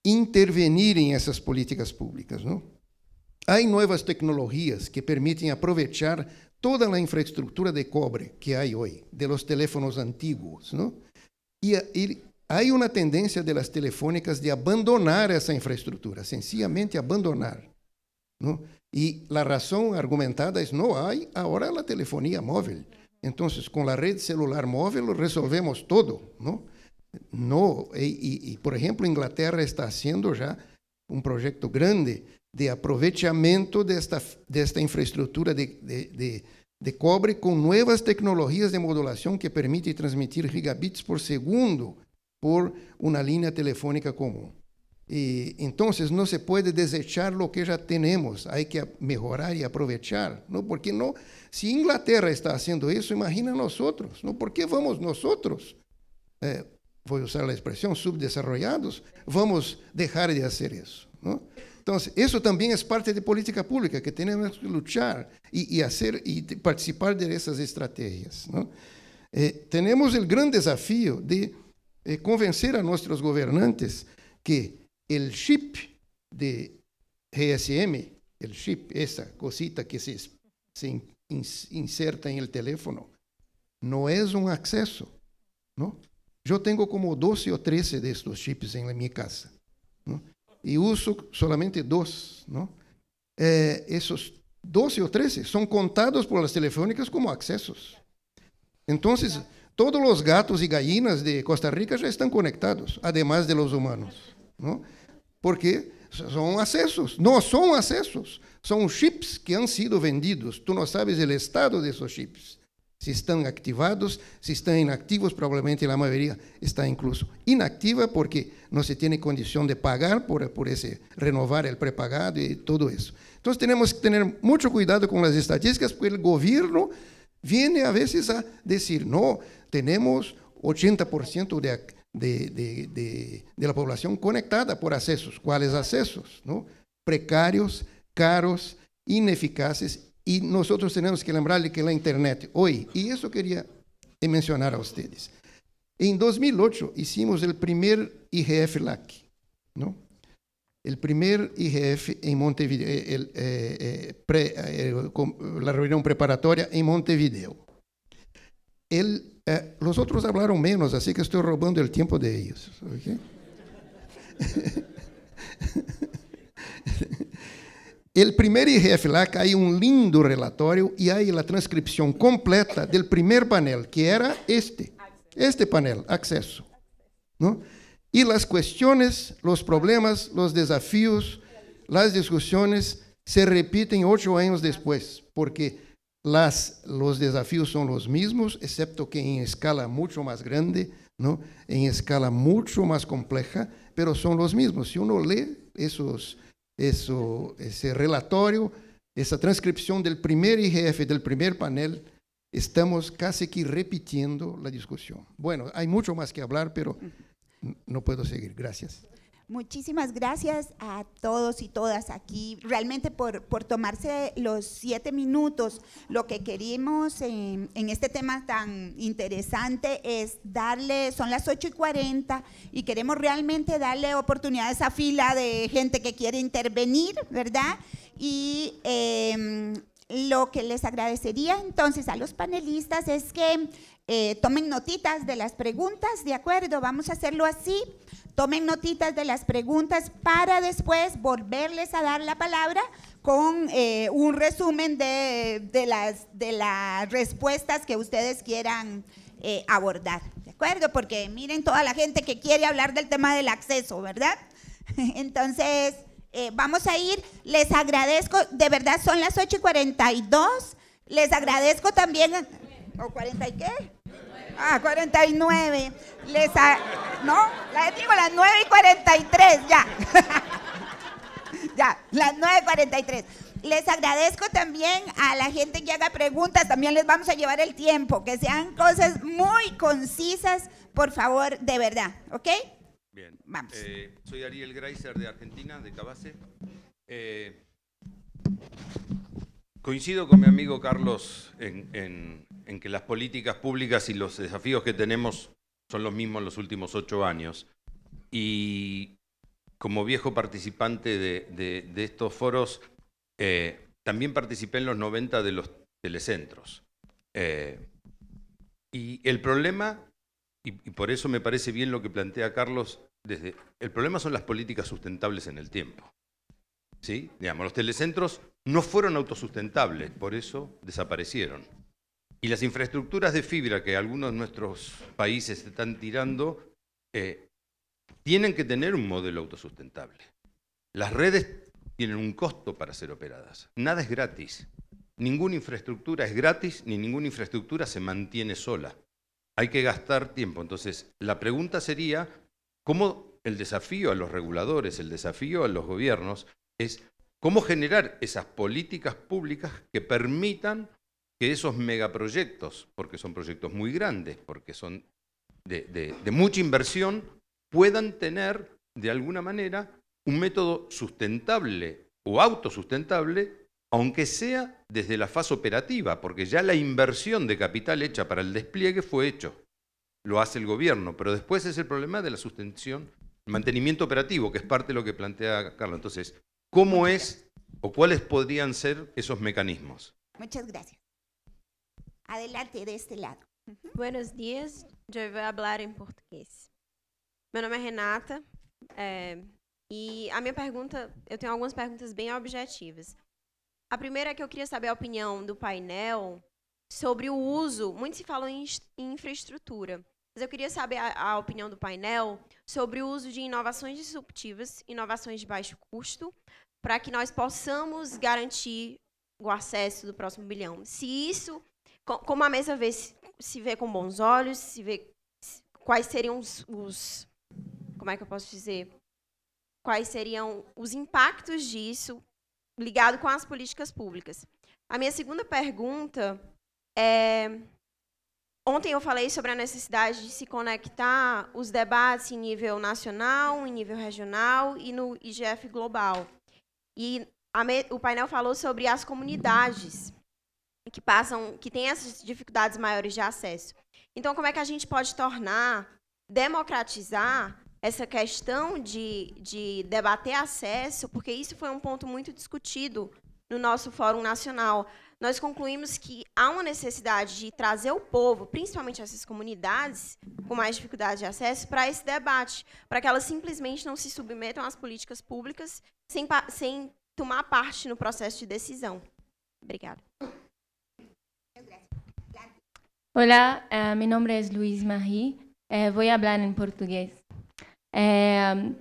intervenir en esas políticas públicas. ¿no? Hay nuevas tecnologías que permiten aprovechar toda la infraestructura de cobre que hay hoy, de los teléfonos antiguos. ¿no? Y, y hay una tendencia de las telefónicas de abandonar esa infraestructura, sencillamente abandonar. Né? e a razão razón argumentada é: não há agora a telefonia móvel, então, com a rede celular móvel resolvemos tudo, ¿no? No, y, y, por exemplo, Inglaterra está fazendo já um projeto grande de aproveitamento desta infraestrutura de de, de, de, de cobre com novas tecnologias de modulação que permitem transmitir gigabits por segundo por uma línea telefónica comum então entonces não se pode desechar lo que já temos, hay que melhorar e aproveitar, não Porque não se Inglaterra está fazendo isso, imagina nosotros, ¿no? ¿Por que vamos nós eh, vou usar a expressão subdesarrollados, vamos deixar de fazer isso, então isso também é parte de política pública, que temos que lutar e y hacer participar de estratégias, não temos Eh, grande desafio de eh, convencer a nossos governantes que el chip de GSM, el chip, esa cosita que se, se inserta en el teléfono, no es un acceso, ¿no? Yo tengo como 12 o 13 de estos chips en mi casa, ¿no? Y uso solamente dos, ¿no? Eh, esos 12 o 13 son contados por las telefónicas como accesos. Entonces, todos los gatos y gallinas de Costa Rica ya están conectados, además de los humanos. Não? Porque são acessos, não são acessos, são chips que han sido vendidos. Tu não sabes o estado desses chips. Se estão activados, se estão inactivos, provavelmente a maioria está incluso inactiva porque não se tem condição de pagar por, por esse renovar o pré-pagado e tudo isso. Então, temos que ter muito cuidado com as estatísticas, porque o governo vem, a vezes, a dizer: não, temos 80% de de, de, de, la población conectada por accesos. ¿Cuáles accesos? ¿No? Precarios, caros, ineficaces y nosotros tenemos que lembrarle que la Internet hoy, y eso quería mencionar a ustedes, en 2008 hicimos el primer IGF LAC, ¿no? El primer IGF en Montevideo, eh, el, eh, eh, la reunión preparatoria en Montevideo. El eh, los otros hablaron menos, así que estoy robando el tiempo de ellos. (laughs) El primer IGF-LAC hay un lindo relatorio y hay la transcripción completa del primer panel, que era este, este panel, acceso. Y las cuestiones, los problemas, los desafíos, las discusiones se repiten ocho años después, porque las, los desafíos son los mismos, excepto que en escala mucho más grande, ¿no? en escala mucho más compleja, pero son los mismos. Si uno lee esos, ese relatorio, esa transcripción del primer IGF, del primer panel, estamos casi que repitiendo la discusión. Bueno, hay mucho más que hablar, pero no puedo seguir. Gracias. Muchísimas gracias a todos y todas aquí, realmente por, tomarse los siete minutos. Lo que queremos en, este tema tan interesante es darle, son las 8 y 40 y queremos realmente darle oportunidad a esa fila de gente que quiere intervenir, ¿verdad? Y em, lo que les agradecería entonces a los panelistas es que eh, tomen notitas de las preguntas, ¿de acuerdo? Vamos a hacerlo así. Tomen notitas de las preguntas para después volverles a dar la palabra con eh, un resumen de, las, de las respuestas que ustedes quieran eh, abordar. ¿De acuerdo? Porque miren toda la gente que quiere hablar del tema del acceso, ¿verdad? (laughs) Entonces, eh, vamos a ir. Les agradezco, de verdad son las 8 y 42. Les agradezco también. ¿O 40 y qué? Ah, 49. Les No, les digo las 9 y 43, ya. (laughs) ya, las 9 y 43. Les agradezco también a la gente que haga preguntas, también les vamos a llevar el tiempo, que sean cosas muy concisas, por favor, de verdad, ¿ok? Bien. Vamos. Eh, soy Ariel Greiser de Argentina, de Cabase. Eh, coincido con mi amigo Carlos en en que las políticas públicas y los desafíos que tenemos son los mismos en los últimos ocho años. Y como viejo participante de, estos foros, eh, también participé en los 90 de los telecentros. Eh, y el problema, y, por eso me parece bien lo que plantea Carlos, desde, el problema son las políticas sustentables en el tiempo. ¿Sí? Digamos, los telecentros no fueron autosustentables, por eso desaparecieron. Y las infraestructuras de fibra que algunos de nuestros países están tirando eh, tienen que tener un modelo autosustentable. Las redes tienen un costo para ser operadas. Nada es gratis. Ninguna infraestructura es gratis ni ninguna infraestructura se mantiene sola. Hay que gastar tiempo. Entonces, la pregunta sería, ¿cómo el desafío a los reguladores, el desafío a los gobiernos es cómo generar esas políticas públicas que permitan que esos megaproyectos, porque son proyectos muy grandes, porque son de, mucha inversión, puedan tener de alguna manera un método sustentable o autosustentable, aunque sea desde la fase operativa, porque ya la inversión de capital hecha para el despliegue fue hecho. Lo hace el gobierno, pero después es el problema de la sustención, mantenimiento operativo, que es parte de lo que plantea Carlos. Entonces, ¿cómo es o cuáles podrían ser esos mecanismos? Muchas gracias. Adelante, de este lado. Uhum. Buenos dias, eu vou falar em português. Meu nome é Renata é, eh, e a minha pergunta, eu tenho algumas perguntas bem objetivas. A primeira é que eu queria saber a opinião do painel sobre o uso. Muito se falou em, infraestrutura, mas eu queria saber a, a opinião do painel sobre o uso de inovações disruptivas, inovações de baixo custo, para que nós possamos garantir o acesso do próximo bilhão. Se isso como a mesa vê, se, se vê com bons olhos, se vê quais seriam os, os como é que eu posso dizer, quais seriam os impactos disso ligado com as políticas públicas. A minha segunda pergunta é Ontem eu falei sobre a necessidade de se conectar os debates em nível nacional, em nível regional e no IGF global. E me, o painel falou sobre as comunidades que passam, que têm essas dificuldades maiores de acesso. Então, como é que a gente pode tornar, democratizar essa questão de, de debater acesso, porque isso foi um ponto muito discutido no nosso Fórum Nacional. Nós concluímos que há uma necessidade de trazer o povo, principalmente essas comunidades com mais dificuldade de acesso, para esse debate, para que elas simplesmente não se submetam às políticas públicas sem, sem tomar parte no processo de decisão. Obrigada. Olá, eh, meu nome é Luiz Marie. Eh, vou falar em português. Eh,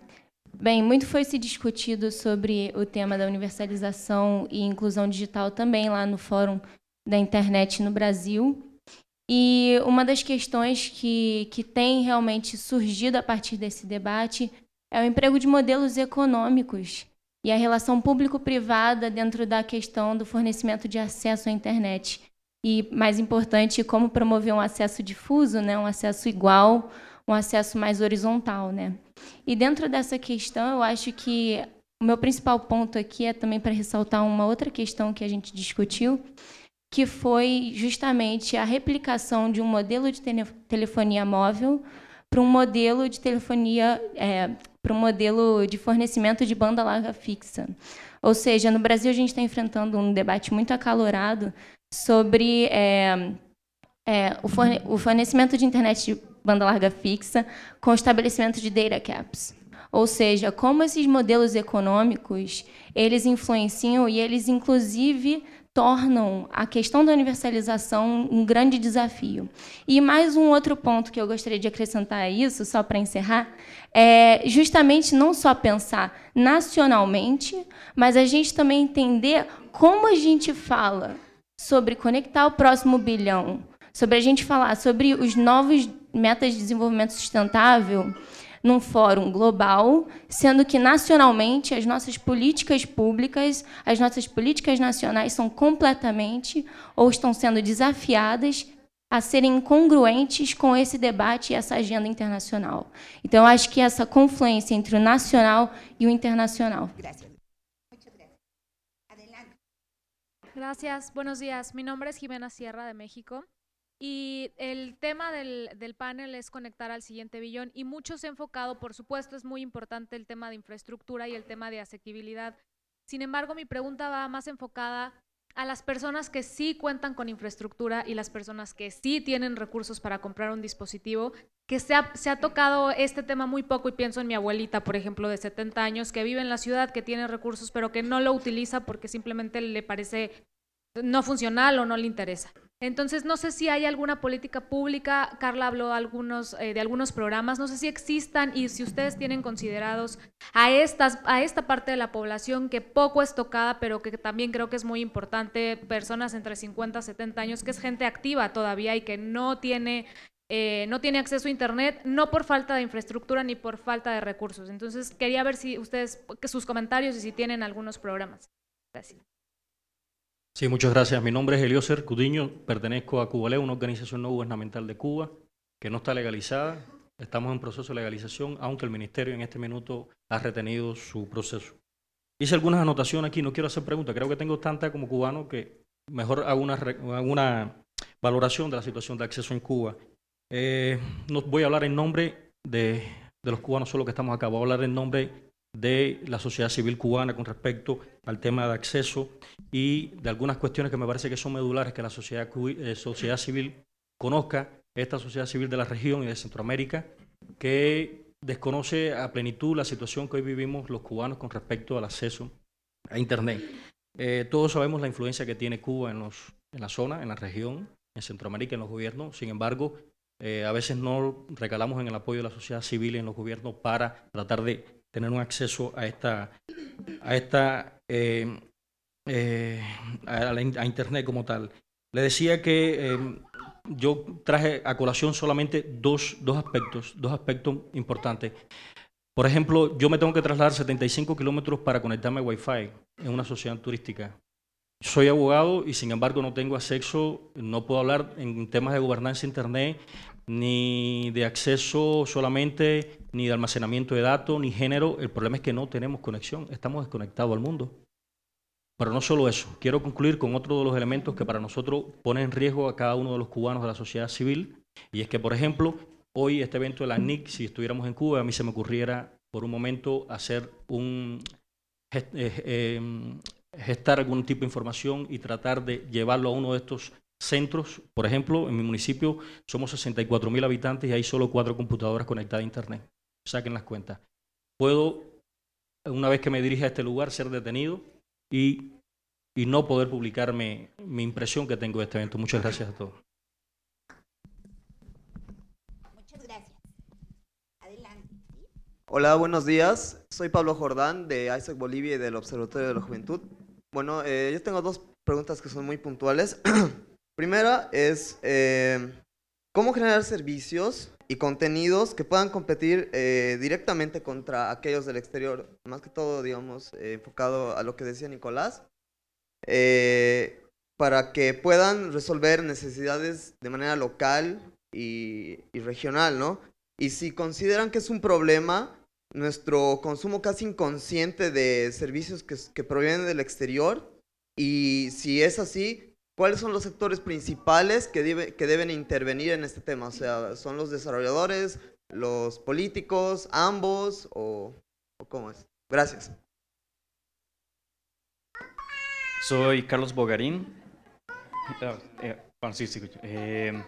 bem, muito foi se discutido sobre o tema da universalização e inclusão digital também lá no Fórum da Internet no Brasil. E uma das questões que, que tem realmente surgido a partir desse debate é o emprego de modelos econômicos e a relação público-privada dentro da questão do fornecimento de acesso à internet e, mais importante, como promover um acesso difuso, né, um acesso igual, um acesso mais horizontal. Né? E dentro dessa questão, eu acho que o meu principal ponto aqui é também para ressaltar uma outra questão que a gente discutiu, que foi justamente a replicação de um modelo de telefonia móvel para um modelo de telefonia é, para um modelo de fornecimento de banda larga fixa. Ou seja, no Brasil a gente está enfrentando um debate muito acalorado sobre é, é, o, forne o fornecimento de internet de banda larga fixa com o estabelecimento de data caps. Ou seja, como esses modelos econômicos, eles influenciam e eles, inclusive, tornam a questão da universalização um grande desafio. E mais um outro ponto que eu gostaria de acrescentar a isso, só para encerrar, é justamente não só pensar nacionalmente, mas a gente também entender como a gente fala sobre conectar o próximo bilhão, sobre a gente falar sobre os novos metas de desenvolvimento sustentável num fórum global, sendo que nacionalmente as nossas políticas públicas, as nossas políticas nacionais são completamente ou estão sendo desafiadas a serem congruentes com esse debate e essa agenda internacional. Então, eu acho que essa confluência entre o nacional e o internacional. Obrigada. Gracias, buenos días. Mi nombre es Jimena Sierra de México y el tema del, panel es conectar al siguiente billón y mucho se ha enfocado, por supuesto, es muy importante el tema de infraestructura y el tema de asequibilidad. Sin embargo, mi pregunta va más enfocada a las personas que sí cuentan con infraestructura y las personas que sí tienen recursos para comprar un dispositivo, que se ha, tocado este tema muy poco y pienso en mi abuelita, por ejemplo, de 70 años, que vive en la ciudad, que tiene recursos, pero que no lo utiliza porque simplemente le parece no funcional o no le interesa. Entonces, no sé si hay alguna política pública, Carla habló algunos, eh, de algunos programas, no sé si existan y si ustedes tienen considerados a, estas, a esta parte de la población que poco es tocada, pero que también creo que es muy importante, personas entre 50 y 70 años, que es gente activa todavía y que no tiene, eh, no tiene acceso a Internet, no por falta de infraestructura ni por falta de recursos. Entonces, quería ver si ustedes, sus comentarios y si tienen algunos programas. Gracias. Sí, muchas gracias. Mi nombre es Elioser Cudiño, pertenezco a Cubalé, una organización no gubernamental de Cuba que no está legalizada. Estamos en proceso de legalización, aunque el Ministerio en este minuto ha retenido su proceso. Hice algunas anotaciones aquí, no quiero hacer preguntas, creo que tengo tanta como cubano que mejor hago una, valoración de la situación de acceso en Cuba. Eh, no voy a hablar en nombre de, de los cubanos solo que estamos acá, voy a hablar en nombre de la sociedad civil cubana con respecto al tema de acceso y de algunas cuestiones que me parece que son medulares que la sociedad, eh, sociedad civil conozca, esta sociedad civil de la región y de Centroamérica, que desconoce a plenitud la situación que hoy vivimos los cubanos con respecto al acceso a Internet. Eh, todos sabemos la influencia que tiene Cuba en, los, en la zona, en la región, en Centroamérica, en los gobiernos. Sin embargo, eh, a veces no recalamos en el apoyo de la sociedad civil y en los gobiernos para tratar de tener un acceso a esta, a esta eh, eh, a, internet como tal. Le decía que em, yo traje a colación solamente dos, dos aspectos, dos aspectos importantes. Por ejemplo, yo me tengo que trasladar 75 kilómetros para conectarme a Wi-Fi en una sociedad turística. Soy abogado y sin embargo no tengo acceso, no puedo hablar en temas de gobernanza internet ni de acceso solamente, ni de almacenamiento de datos, ni género. El problema es que no tenemos conexión, estamos desconectados al mundo. Pero no solo eso, quiero concluir con otro de los elementos que para nosotros pone en riesgo a cada uno de los cubanos de la sociedad civil, y es que, por ejemplo, hoy este evento de la NIC, si estuviéramos en Cuba, a mí se me ocurriera por un momento hacer un... Eh, eh, gestar algún tipo de información y tratar de llevarlo a uno de estos centros. Por ejemplo, en mi municipio somos 64 mil habitantes y hay solo cuatro computadoras conectadas a Internet. Saquen las cuentas. Puedo, una vez que me dirija a este lugar, ser detenido y, y no poder publicarme mi, impresión que tengo de este evento. Muchas gracias a todos. Muchas gracias. Adelante. Hola, buenos días. Soy Pablo Jordán de ISAC Bolivia y del Observatorio de la Juventud. Bueno, eh, yo tengo dos preguntas que son muy puntuales. (clears throat) Primera es eh, cómo generar servicios y contenidos que puedan competir eh, directamente contra aquellos del exterior, más que todo, digamos, eh, enfocado a lo que decía Nicolás, para que puedan resolver necesidades de manera local y, regional, ¿no? Y si consideran que es un problema, nuestro consumo casi inconsciente de servicios que, provienen del exterior. Y si es así, ¿Cuáles son los sectores principales que, deben intervenir en este tema? O sea, ¿son los desarrolladores, los políticos, ambos o, cómo es? Gracias. Soy Carlos Bogarín. Ah, eh, eh,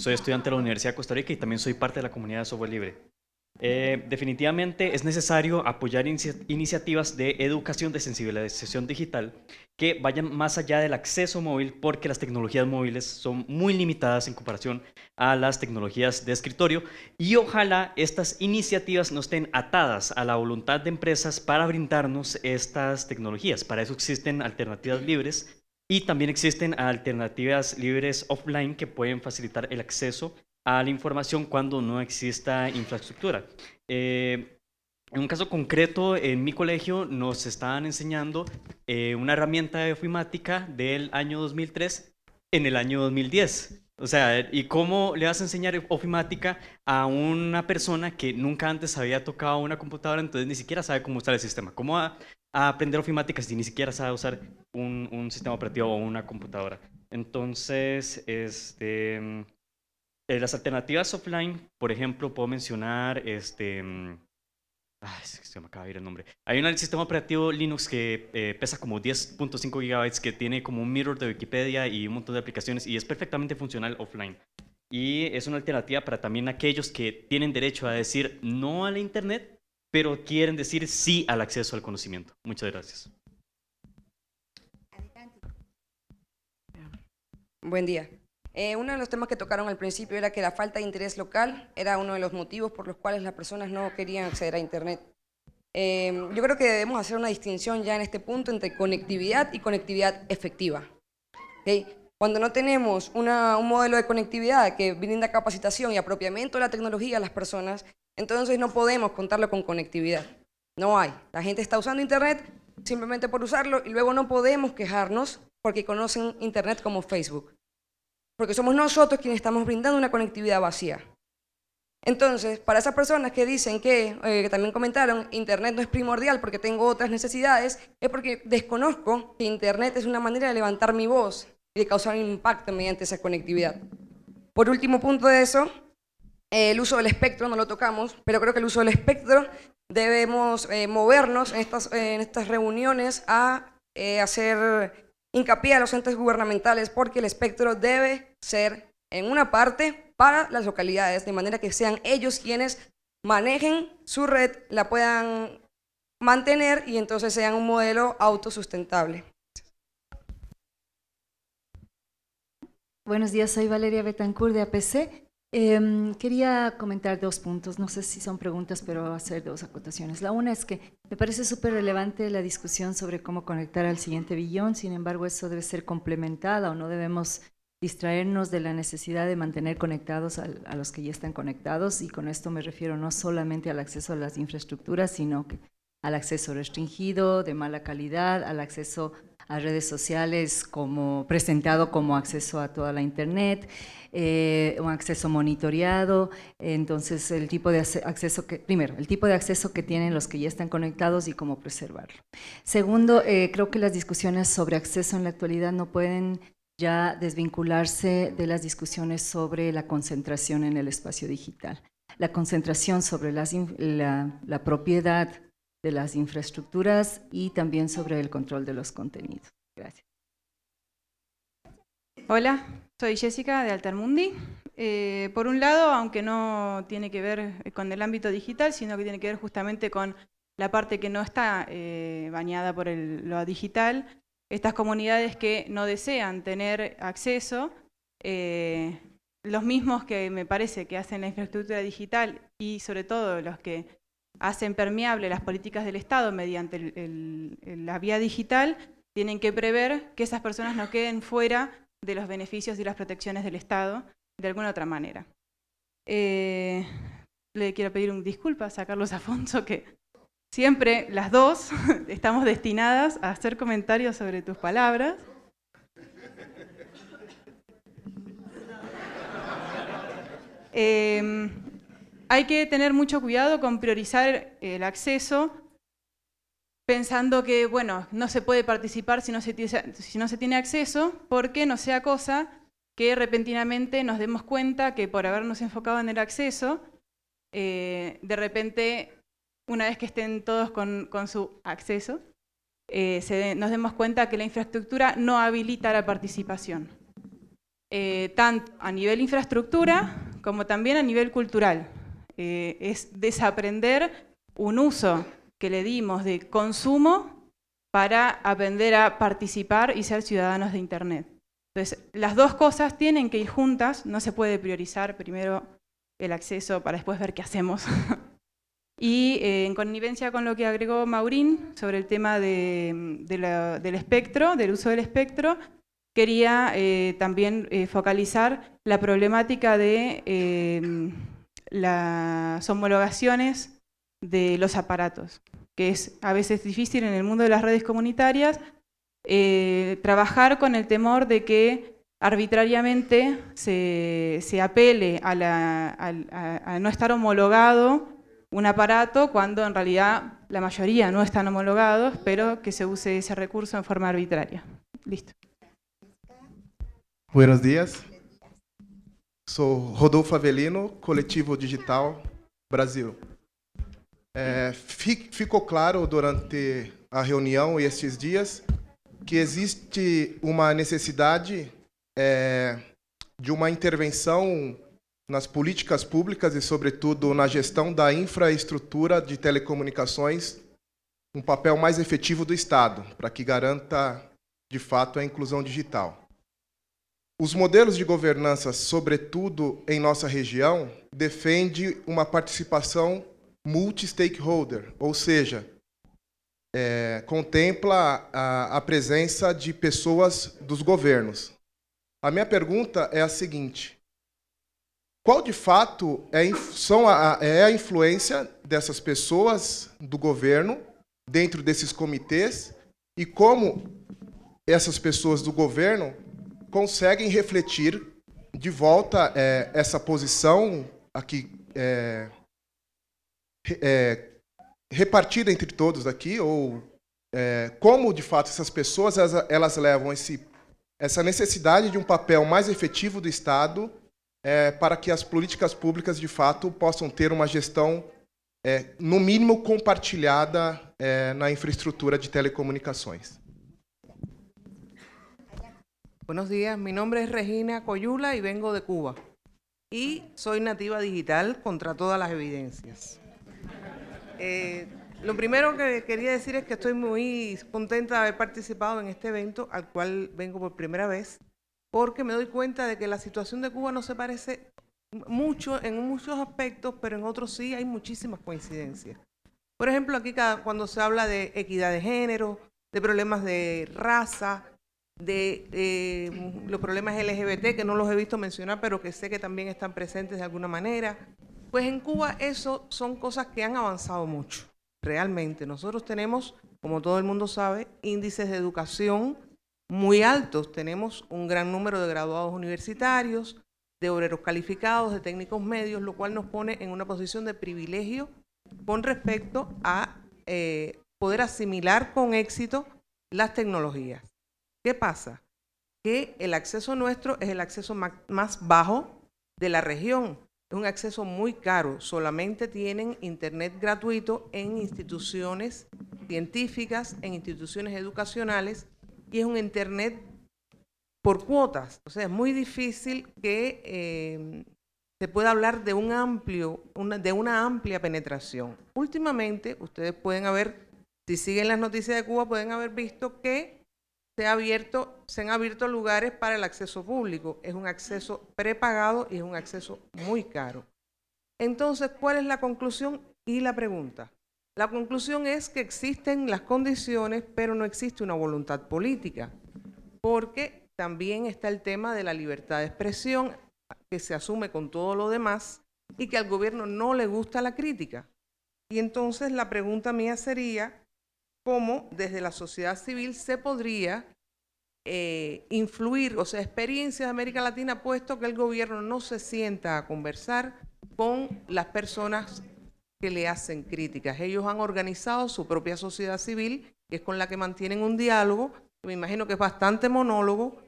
soy estudiante de la Universidad de Costa Rica y también soy parte de la comunidad de software libre. Eh, definitivamente es necesario apoyar iniciativas de educación de sensibilización digital que vayan más allá del acceso móvil porque las tecnologías móviles son muy limitadas en comparación a las tecnologías de escritorio y ojalá estas iniciativas no estén atadas a la voluntad de empresas para brindarnos estas tecnologías. Para eso existen alternativas libres y también existen alternativas libres offline que pueden facilitar el acceso a la información cuando no exista infraestructura. Eh, en un caso concreto, en mi colegio nos estaban enseñando eh, una herramienta de ofimática del año 2003 en el año 2010. O sea, ¿y cómo le vas a enseñar ofimática a una persona que nunca antes había tocado una computadora, entonces ni siquiera sabe cómo usar el sistema? ¿Cómo a aprender ofimática si ni siquiera sabe usar un, un sistema operativo o una computadora? Entonces, este, eh, las alternativas offline, por ejemplo, puedo mencionar este. Mm, se me acaba de ir el nombre. Hay un sistema operativo Linux que eh, pesa como 10.5 gigabytes, que tiene como un mirror de Wikipedia y un montón de aplicaciones y es perfectamente funcional offline. Y es una alternativa para también aquellos que tienen derecho a decir no a la Internet, pero quieren decir sí al acceso al conocimiento. Muchas gracias. Buen día. Eh, uno de los temas que tocaron al principio era que la falta de interés local era uno de los motivos por los cuales las personas no querían acceder a Internet. Em, yo creo que debemos hacer una distinción ya en este punto entre conectividad y conectividad efectiva. Cuando no tenemos un modelo de conectividad que brinda capacitación y apropiamiento de la tecnología a las personas, entonces no podemos contarlo con conectividad. No hay. La gente está usando Internet simplemente por usarlo y luego no podemos quejarnos porque conocen Internet como Facebook porque somos nosotros quienes estamos brindando una conectividad vacía. Entonces, para esas personas que dicen que, eh, que también comentaron, Internet no es primordial porque tengo otras necesidades, es porque desconozco que Internet es una manera de levantar mi voz y de causar un impacto mediante esa conectividad. Por último punto de eso, el uso del espectro, no lo tocamos, pero creo que el uso del espectro debemos eh, movernos en estas, en estas reuniones a eh, hacer hincapié a los entes gubernamentales porque el espectro debe ser en una parte para las localidades, de manera que sean ellos quienes manejen su red, la puedan mantener y entonces sean un modelo autosustentable. Buenos días, soy Valeria Betancur de APC eh, quería comentar dos puntos, no sé si son preguntas, pero va a ser dos acotaciones. La una es que me parece súper relevante la discusión sobre cómo conectar al siguiente billón, sin embargo eso debe ser complementado, o no debemos distraernos de la necesidad de mantener conectados a, los que ya están conectados y con esto me refiero no solamente al acceso a las infraestructuras, sino que al acceso restringido, de mala calidad, al acceso a redes sociales como presentado como acceso a toda la internet, eh, un acceso monitoreado, entonces el tipo de acceso que, primero, el tipo de acceso que tienen los que ya están conectados y cómo preservarlo. Segundo, eh, creo que las discusiones sobre acceso en la actualidad no pueden ya desvincularse de las discusiones sobre la concentración en el espacio digital, la concentración sobre la, la propiedad de las infraestructuras y también sobre el control de los contenidos. Gracias. Hola, soy Jessica de Altermundi. Eh, por un lado, aunque no tiene que ver con el ámbito digital, sino que tiene que ver justamente con la parte que no está eh, bañada por lo digital, estas comunidades que no desean tener acceso, eh, los mismos que me parece que hacen la infraestructura digital y sobre todo los que hacen permeable las políticas del Estado mediante la vía digital, tienen que prever que esas personas no queden fuera de los beneficios y las protecciones del Estado de alguna otra manera. Eh, le quiero pedir un disculpas a Carlos Afonso que siempre las dos (laughs) estamos destinadas a hacer comentarios sobre tus palabras. Eh, hay que tener mucho cuidado con priorizar eh, el acceso pensando que, bueno, no se puede participar si no se, tiene acceso, porque no sea cosa que repentinamente nos demos cuenta que por habernos enfocado en el acceso, eh, de repente, una vez que estén todos con, su acceso, eh, nos demos cuenta que la infraestructura no habilita la participación, tanto a nivel infraestructura como también a nivel cultural. Eh, es desaprender un uso que le dimos de consumo para aprender a participar y ser ciudadanos de Internet. Entonces, las dos cosas tienen que ir juntas, no se puede priorizar primero el acceso para después ver qué hacemos. (laughs) y eh, en connivencia con lo que agregó Maurín sobre el tema del espectro, del uso del espectro, quería eh, también focalizar la problemática de las homologaciones de los aparatos, que es a veces difícil en el mundo de las redes comunitarias eh, trabajar con el temor de que arbitrariamente se, apele a, a, no estar homologado un aparato cuando en realidad la mayoría no están homologados, pero que se use ese recurso en forma arbitraria. Listo. Buenos días. Sou Rodolfo Avelino, Coletivo Digital Brasil. É, ficou claro durante a reunião e estes dias que existe uma necessidade é, de uma intervenção nas políticas públicas e, sobretudo, na gestão da infraestrutura de telecomunicações, um papel mais efetivo do Estado, para que garanta, de fato, a inclusão digital. Os modelos de governança, sobretudo em nossa região, defende uma participação multi-stakeholder, ou seja, é, contempla a, a presença de pessoas dos governos. A minha pergunta é a seguinte: qual de fato é, são a, é a influência dessas pessoas do governo dentro desses comitês e como essas pessoas do governo conseguem refletir de volta é, essa posição aqui é, é, repartida entre todos aqui, ou é, como de fato essas pessoas elas, elas levam esse, essa necessidade de um papel mais efetivo do Estado é, para que as políticas públicas de fato possam ter uma gestão é, no mínimo compartilhada na infraestrutura de telecomunicações. Buenos días, mi nombre es Regina Coyula y vengo de Cuba. Y soy nativa digital contra todas las evidencias. Eh, lo primero que quería decir es que estoy muy contenta de haber participado en este evento al cual vengo por primera vez, porque me doy cuenta de que la situación de Cuba no se parece mucho en muchos aspectos, pero en otros sí hay muchísimas coincidencias. Por ejemplo, aquí cuando se habla de equidad de género, de problemas de raza, de los problemas LGBT, que no los he visto mencionar, pero que sé que también están presentes de alguna manera. Pues en Cuba eso son cosas que han avanzado mucho, realmente. Nosotros tenemos, como todo el mundo sabe, índices de educación muy altos. Tenemos un gran número de graduados universitarios, de obreros calificados, de técnicos medios, lo cual nos pone en una posición de privilegio con respecto a eh, poder asimilar con éxito las tecnologías. ¿Qué pasa? Que el acceso nuestro es el acceso más bajo de la región. Es un acceso muy caro. Solamente tienen internet gratuito en instituciones científicas, en instituciones educacionales y es un internet por cuotas. O sea, es muy difícil que em, se pueda hablar de, un amplio, de una amplia penetración. Últimamente, ustedes pueden haber, si siguen las noticias de Cuba, pueden haber visto que se, abierto, se han abierto lugares para el acceso público. Es un acceso prepagado y es un acceso muy caro. Entonces, ¿cuál es la conclusión y la pregunta? La conclusión es que existen las condiciones, pero no existe una voluntad política, porque también está el tema de la libertad de expresión, que se asume con todo lo demás, y que al gobierno no le gusta la crítica. Y entonces la pregunta mía sería, cómo desde la sociedad civil se podría eh, influir, o sea, experiencias de América Latina, puesto que el gobierno no se sienta a conversar con las personas que le hacen críticas. Ellos han organizado su propia sociedad civil, que es con la que mantienen un diálogo, que me imagino que es bastante monólogo,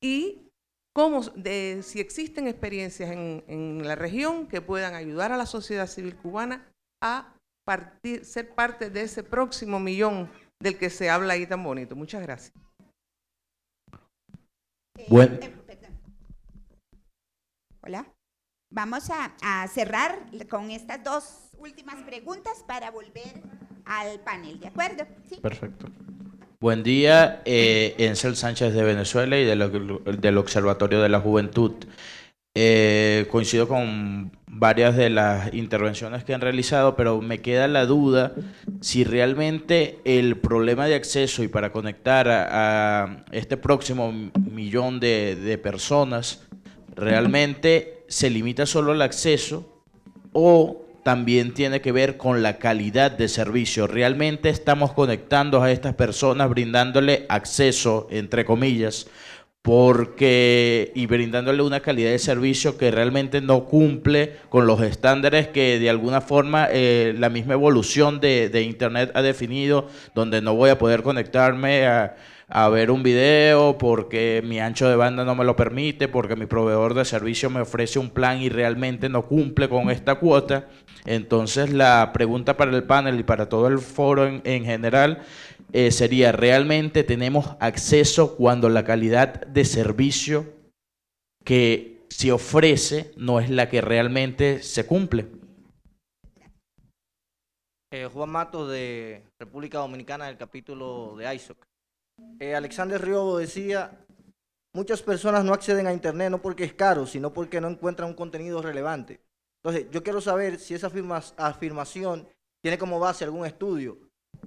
y cómo, si existen experiencias en, en la región que puedan ayudar a la sociedad civil cubana a ser parte de ese próximo millón del que se habla ahí tan bonito. Muchas gracias. Bueno. Eh, Hola. Vamos a, cerrar con estas dos últimas preguntas para volver al panel, ¿de acuerdo? ¿Sí? Perfecto. Buen día, eh, Encel Sánchez de Venezuela y del, Observatorio de la Juventud. Eh, coincido con varias de las intervenciones que han realizado, pero me queda la duda si realmente el problema de acceso y para conectar a, este próximo millón de, de, personas, realmente se limita solo al acceso o también tiene que ver con la calidad de servicio. Realmente estamos conectando a estas personas, brindándole acceso, entre comillas, porque y brindándole una calidad de servicio que realmente no cumple con los estándares que de alguna forma eh, la misma evolución de, Internet ha definido, donde no voy a poder conectarme a, ver un video porque mi ancho de banda no me lo permite, porque mi proveedor de servicio me ofrece un plan y realmente no cumple con esta cuota. Entonces la pregunta para el panel y para todo el foro en, en general eh, sería, ¿realmente tenemos acceso cuando la calidad de servicio que se ofrece no es la que realmente se cumple? Eh, Juan Matos de República Dominicana del capítulo de ISOC. Eh, Alexander Riobo decía, muchas personas no acceden a Internet no porque es caro, sino porque no encuentran un contenido relevante. Entonces, yo quiero saber si esa afirmación tiene como base algún estudio,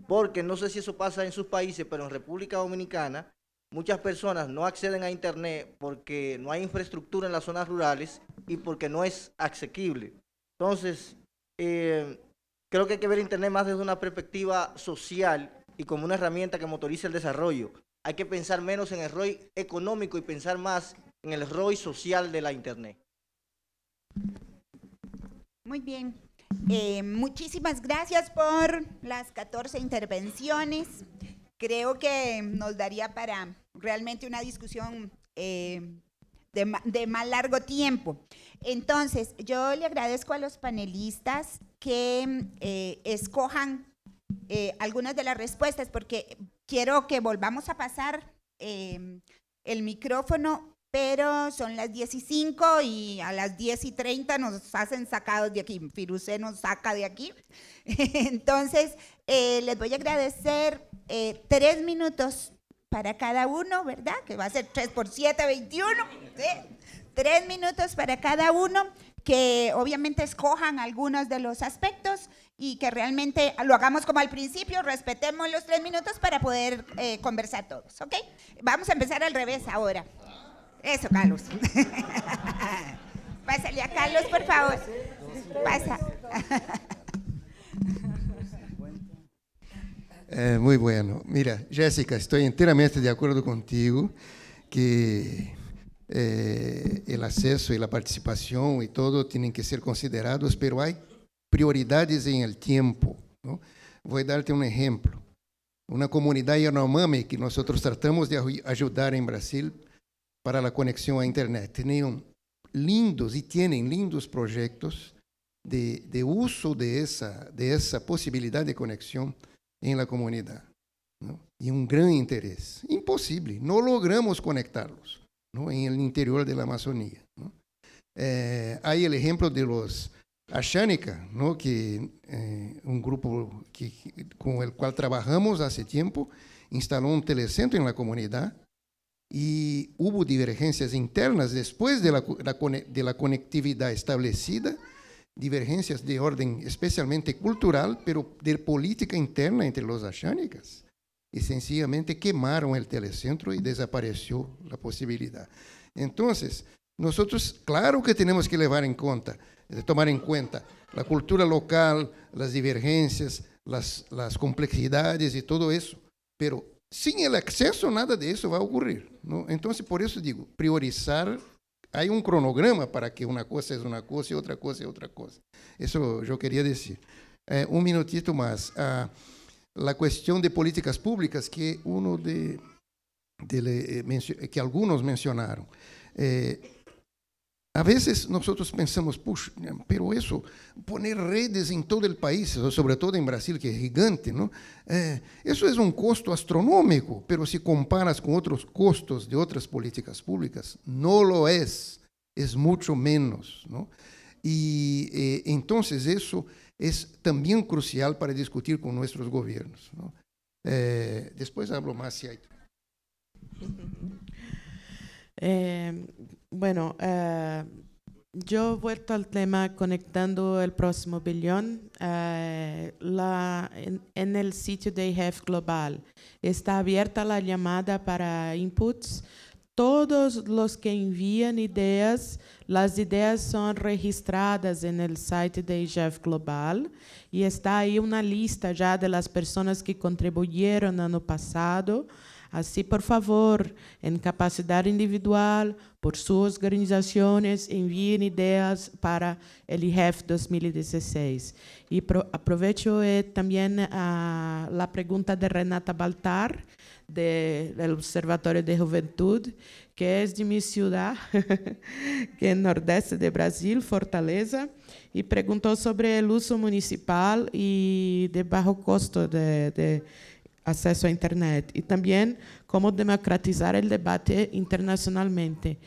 porque no sé si eso pasa en sus países, pero en República Dominicana muchas personas no acceden a Internet porque no hay infraestructura en las zonas rurales y porque no es asequible. Entonces, eh, creo que hay que ver Internet más desde una perspectiva social y como una herramienta que motoriza el desarrollo. Hay que pensar menos en el rol económico y pensar más en el rol social de la Internet. Muy bien. Eh, muchísimas gracias por las 14 intervenciones. Creo que nos daría para realmente una discusión eh, de, más largo tiempo. Entonces, yo le agradezco a los panelistas que eh, escojan algunas de las respuestas porque quiero que volvamos a pasar el micrófono pero son las 10 y 5 y a las 10 y 30 nos hacen sacados de aquí. Firuse nos saca de aquí. (laughs) Entonces, eh, les voy a agradecer eh, tres minutos para cada uno, ¿verdad? Que va a ser 3 por 7, 21. Tres minutos para cada uno, que obviamente escojan algunos de los aspectos y que realmente lo hagamos como al principio, respetemos los tres minutos para poder eh, conversar todos, ¿ok? Vamos a empezar al revés ahora. Eso, Carlos. (laughs) Pásale a Carlos, por favor. Pasa. Eh, muy bueno. Mira, Jessica, estoy enteramente de acuerdo contigo que eh, el acceso y la participación y todo tienen que ser considerados, pero hay prioridades en el tiempo. Voy a darte un ejemplo. Una comunidad Yanomami que nosotros tratamos de ayudar en Brasil para a conexão à Internet. Tenían lindos e têm lindos projetos de, de uso de essa de esa de conexão em la comunidade e um grande interesse interés. não no logramos conectarlos ¿no? interior da Amazônia Amazonía. o Eh, hay el de los Ashanika, ¿no? que eh, um grupo que, o qual trabalhamos há hace tempo instalou um telecentro em la comunidade y hubo divergencias internas después de la, de la conectividad establecida, divergencias de orden especialmente cultural, pero de política interna entre los achánicas. Y sencillamente quemaron el telecentro y desapareció la posibilidad. Entonces, nosotros, claro que tenemos que llevar en cuenta, eh, tomar en cuenta la cultura local, las divergencias, las, las complejidades y todo eso, pero Sem o excesso, nada disso vai ocorrer. Então, por isso digo, priorizar. Há um cronograma para que uma coisa seja uma coisa e outra coisa é outra coisa. Isso eu queria dizer. Eh, um minutito mais. Ah, a questão de políticas públicas que uno de, de eh, que alguns mencionaram. Eh, a veces nosotros pensamos, puxa, pero eso, poner redes en todo el país, sobre todo en Brasil, que es gigante, ¿no? Eh, eso es un costo astronómico, pero si comparas con otros costos de otras políticas públicas, no lo es, es mucho menos, ¿no? Y eh, entonces eso es también crucial para discutir con nuestros gobiernos. ¿no? Eh, después hablo más si hay. Em, bueno, eh, yo he vuelto al tema conectando el próximo billón. Eh, en, el sitio de IGEF Global está abierta la llamada para inputs. Todos los que envían ideas, las ideas son registradas en el site de IGF Global y está ahí una lista ya de las personas que contribuyeron el año pasado, Assim, por favor, em capacidade individual, por suas organizações, enviem ideias para o IREF 2016. E aproveito eh, também a, ah, a pergunta de Renata Baltar, do Observatório de Juventude, que é de minha ciudad, (laughs) que es nordeste do Brasil, Fortaleza, e perguntou sobre o uso municipal e de baixo costo de, de acceso a Internet y también cómo democratizar el debate internacionalmente.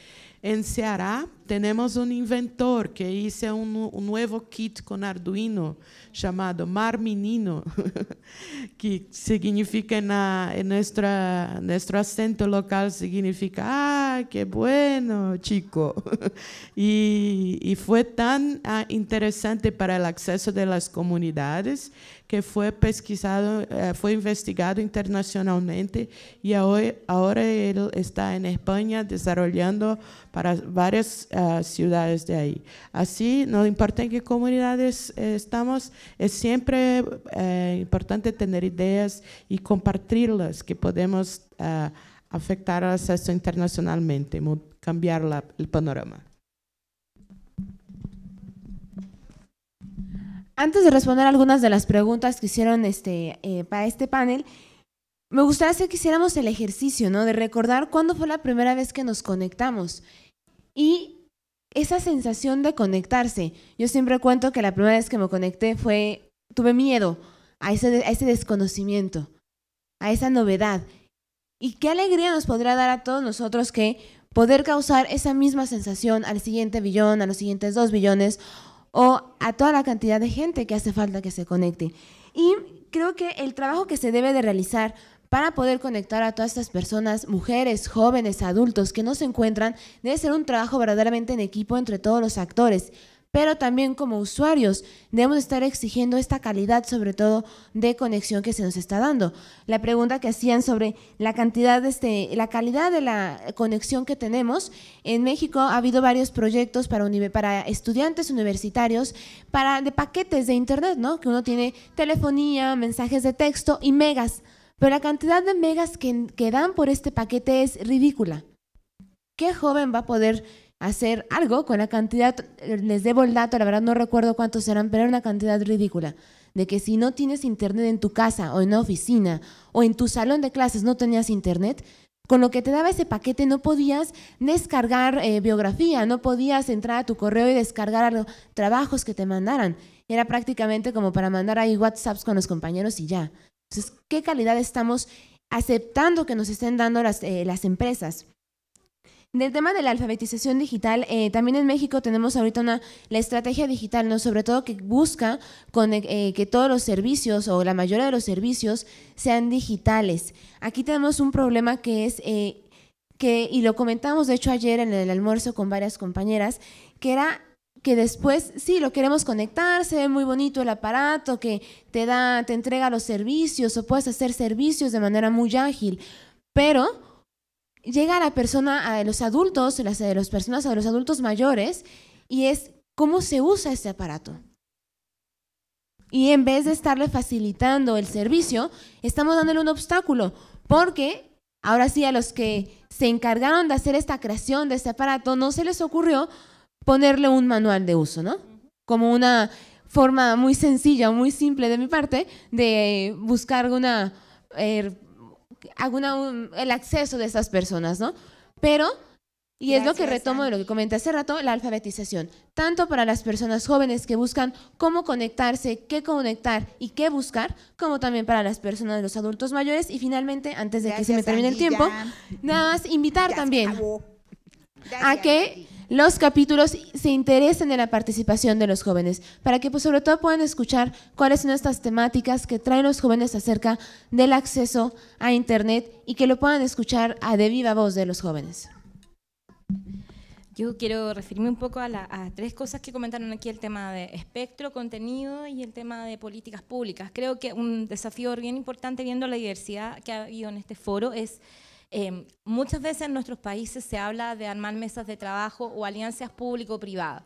En Ceará tenemos un inventor que hizo un, nuevo kit con Arduino llamado Mar Menino, (laughs) que significa en, nuestro acento local, significa, ah, qué bueno, chico. (laughs) y, fue tan ah, interesante para el acceso de las comunidades que fue pesquisado, eh, fue investigado internacionalmente y ahora él está en España desarrollando para varias eh, ciudades de ahí. Así, no importa en qué comunidades eh, estamos, es siempre importante tener ideas y compartirlas que podemos afectar al acceso internacionalmente, cambiar el panorama. Antes de responder algunas de las preguntas que hicieron este, eh, para este panel, me gustaría que hiciéramos el ejercicio, ¿no? De recordar cuándo fue la primera vez que nos conectamos. Y esa sensación de conectarse. Yo siempre cuento que la primera vez que me conecté fue, tuve miedo a ese, a ese desconocimiento, a esa novedad. Y qué alegría nos podría dar a todos nosotros que poder causar esa misma sensación al siguiente billón, a los siguientes dos billones o a toda la cantidad de gente que hace falta que se conecte. Y creo que el trabajo que se debe de realizar para poder conectar a todas estas personas, mujeres, jóvenes, adultos que no se encuentran, debe ser un trabajo verdaderamente en equipo entre todos los actores pero también como usuarios debemos estar exigiendo esta calidad, sobre todo de conexión que se nos está dando. La pregunta que hacían sobre la cantidad, de este, la calidad de la conexión que tenemos en México ha habido varios proyectos para, estudiantes universitarios para de paquetes de internet, Que uno tiene telefonía, mensajes de texto y megas, pero la cantidad de megas que, que dan por este paquete es ridícula. ¿Qué joven va a poder hacer algo con la cantidad, les debo el dato, la verdad no recuerdo cuántos eran, pero era una cantidad ridícula, de que si no tienes internet en tu casa o en la oficina o en tu salón de clases no tenías internet, con lo que te daba ese paquete no podías descargar eh, biografía, no podías entrar a tu correo y descargar los trabajos que te mandaran. Era prácticamente como para mandar ahí WhatsApps con los compañeros y ya. Entonces, ¿qué calidad estamos aceptando que nos estén dando las, eh, las empresas? Del tema de la alfabetización digital, eh, también en México tenemos ahorita la estrategia digital, ¿no? sobre todo que busca eh, que todos los servicios o la mayoría de los servicios sean digitales. Aquí tenemos un problema que es, eh, que, y lo comentamos de hecho ayer en el almuerzo con varias compañeras, que era que después sí lo queremos conectar, se ve muy bonito el aparato que te da, te entrega los servicios o puedes hacer servicios de manera muy ágil, pero llega a la persona, a los adultos, a eh, las personas, a los adultos mayores, y es cómo se usa este aparato. Y en vez de estarle facilitando el servicio, estamos dándole un obstáculo, porque ahora sí a los que se encargaron de hacer esta creación de este aparato no se les ocurrió ponerle un manual de uso, ¿no? Como una forma muy sencilla, muy simple de mi parte de buscar una eh, alguna, el acceso de esas personas, ¿no? Pero, y es lo que retomo de lo que comenté hace rato, la alfabetización, tanto para las personas jóvenes que buscan cómo conectarse, qué conectar y qué buscar, como también para las personas, de los adultos mayores. Y finalmente, antes de que se me termine el tiempo, nada más invitar también a que los capítulos se interesen en la participación de los jóvenes, para que pues, sobre todo puedan escuchar cuáles son estas temáticas que traen los jóvenes acerca del acceso a Internet y que lo puedan escuchar a de viva voz de los jóvenes. Yo quiero referirme un poco a, a, tres cosas que comentaron aquí, el tema de espectro, contenido y el tema de políticas públicas. Creo que un desafío bien importante viendo la diversidad que ha habido en este foro es Em, muchas veces en nuestros países se habla de armar mesas de trabajo o alianzas público-privadas.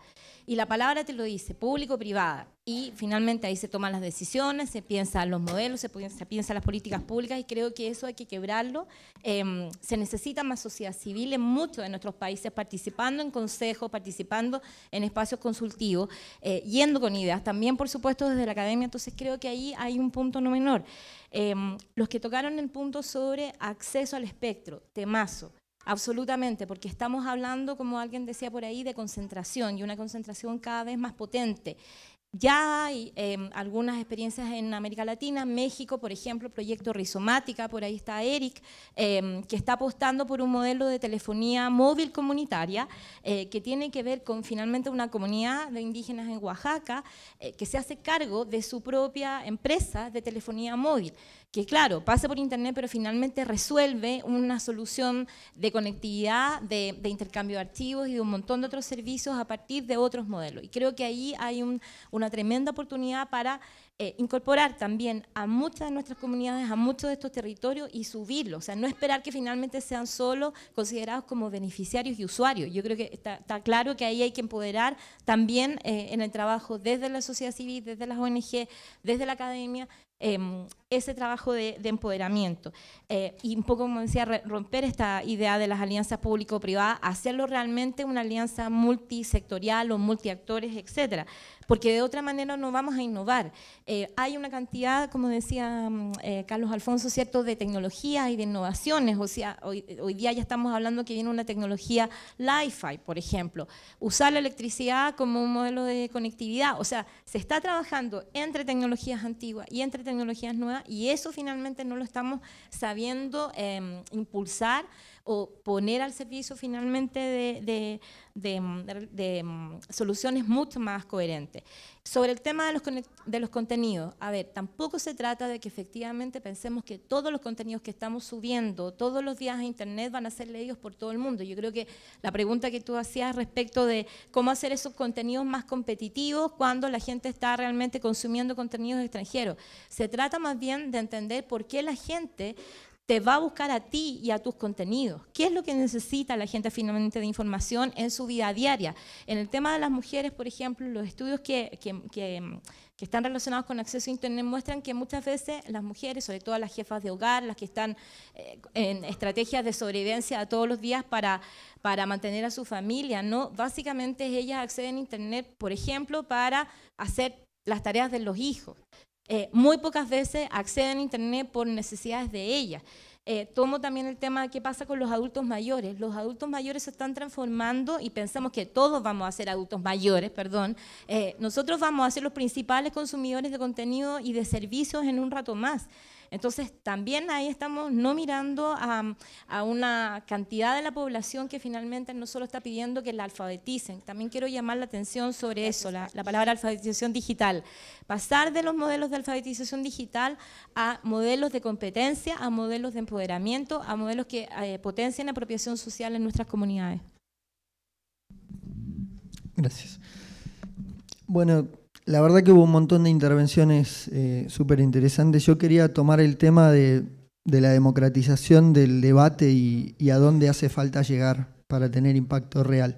Y la palabra te lo dice, público-privada. Y finalmente ahí se toman las decisiones, se piensan los modelos, se, piensan las políticas públicas y creo que eso hay que quebrarlo. Em, se necesita más sociedad civil en muchos de nuestros países participando en consejos, participando en espacios consultivos, eh, yendo con ideas. También, por supuesto, desde la academia. Entonces creo que ahí hay un punto no menor. Em, los que tocaron el punto sobre acceso al espectro, temazo. Absolutamente, porque estamos hablando, como alguien decía por ahí, de concentración y una concentración cada vez más potente. Ya hay em, algunas experiencias en América Latina, México, por ejemplo, proyecto Rizomática, por ahí está Eric, em, que está apostando por un modelo de telefonía móvil comunitaria eh, que tiene que ver con finalmente una comunidad de indígenas en Oaxaca eh, que se hace cargo de su propia empresa de telefonía móvil que claro, pasa por Internet, pero finalmente resuelve una solución de conectividad, de, intercambio de archivos y de un montón de otros servicios a partir de otros modelos. Y creo que ahí hay una tremenda oportunidad para eh, incorporar también a muchas de nuestras comunidades, a muchos de estos territorios y subirlos, o sea, no esperar que finalmente sean solo considerados como beneficiarios y usuarios. Yo creo que está, claro que ahí hay que empoderar también eh, en el trabajo desde la sociedad civil, desde las ONG, desde la academia, Em, ese trabajo de, empoderamiento. Eh, y un poco, como decía, romper esta idea de las alianzas público-privadas, hacerlo realmente una alianza multisectorial o multiactores, etcétera porque de otra manera no vamos a innovar. Eh, hay una cantidad, como decía mm, eh, Carlos Alfonso, ¿cierto?, de tecnologías y de innovaciones, o sea, hoy, día ya estamos hablando que viene una tecnología Li-Fi, por ejemplo, usar la electricidad como un modelo de conectividad, o sea, se está trabajando entre tecnologías antiguas y entre tecnologías nuevas y eso finalmente no lo estamos sabiendo em, impulsar o poner al servicio finalmente de, mm, soluciones mucho más coherentes. Sobre el tema de los, de los contenidos, a ver, tampoco se trata de que efectivamente pensemos que todos los contenidos que estamos subiendo todos los días a Internet van a ser leídos por todo el mundo. Yo creo que la pregunta que tú hacías respecto de cómo hacer esos contenidos más competitivos cuando la gente está realmente consumiendo contenidos extranjeros, se trata más bien de entender por qué la gente te va a buscar a ti y a tus contenidos. ¿Qué es lo que necesita la gente finalmente de información en su vida diaria? En el tema de las mujeres, por ejemplo, los estudios que, están relacionados con acceso a Internet muestran que muchas veces las mujeres, sobre todo las jefas de hogar, las que están eh, en estrategias de sobrevivencia todos los días para, para mantener a su familia, ¿no? básicamente ellas acceden a Internet, por ejemplo, para hacer las tareas de los hijos. Eh, muy pocas veces acceden a Internet por necesidades de ellas. Eh, tomo también el tema de qué pasa con los adultos mayores. Los adultos mayores se están transformando y pensamos que todos vamos a ser adultos mayores, perdón. Eh, nosotros vamos a ser los principales consumidores de contenido y de servicios en un rato más. Entonces, también ahí estamos no mirando a, una cantidad de la población que finalmente no solo está pidiendo que la alfabeticen, también quiero llamar la atención sobre eso, la, palabra alfabetización digital. Pasar de los modelos de alfabetización digital a modelos de competencia, a modelos de empoderamiento, a modelos que eh, potencian la apropiación social en nuestras comunidades. Gracias. Bueno, la verdad que hubo un montón de intervenciones eh, súper interesantes. Yo quería tomar el tema de, la democratización del debate y, a dónde hace falta llegar para tener impacto real.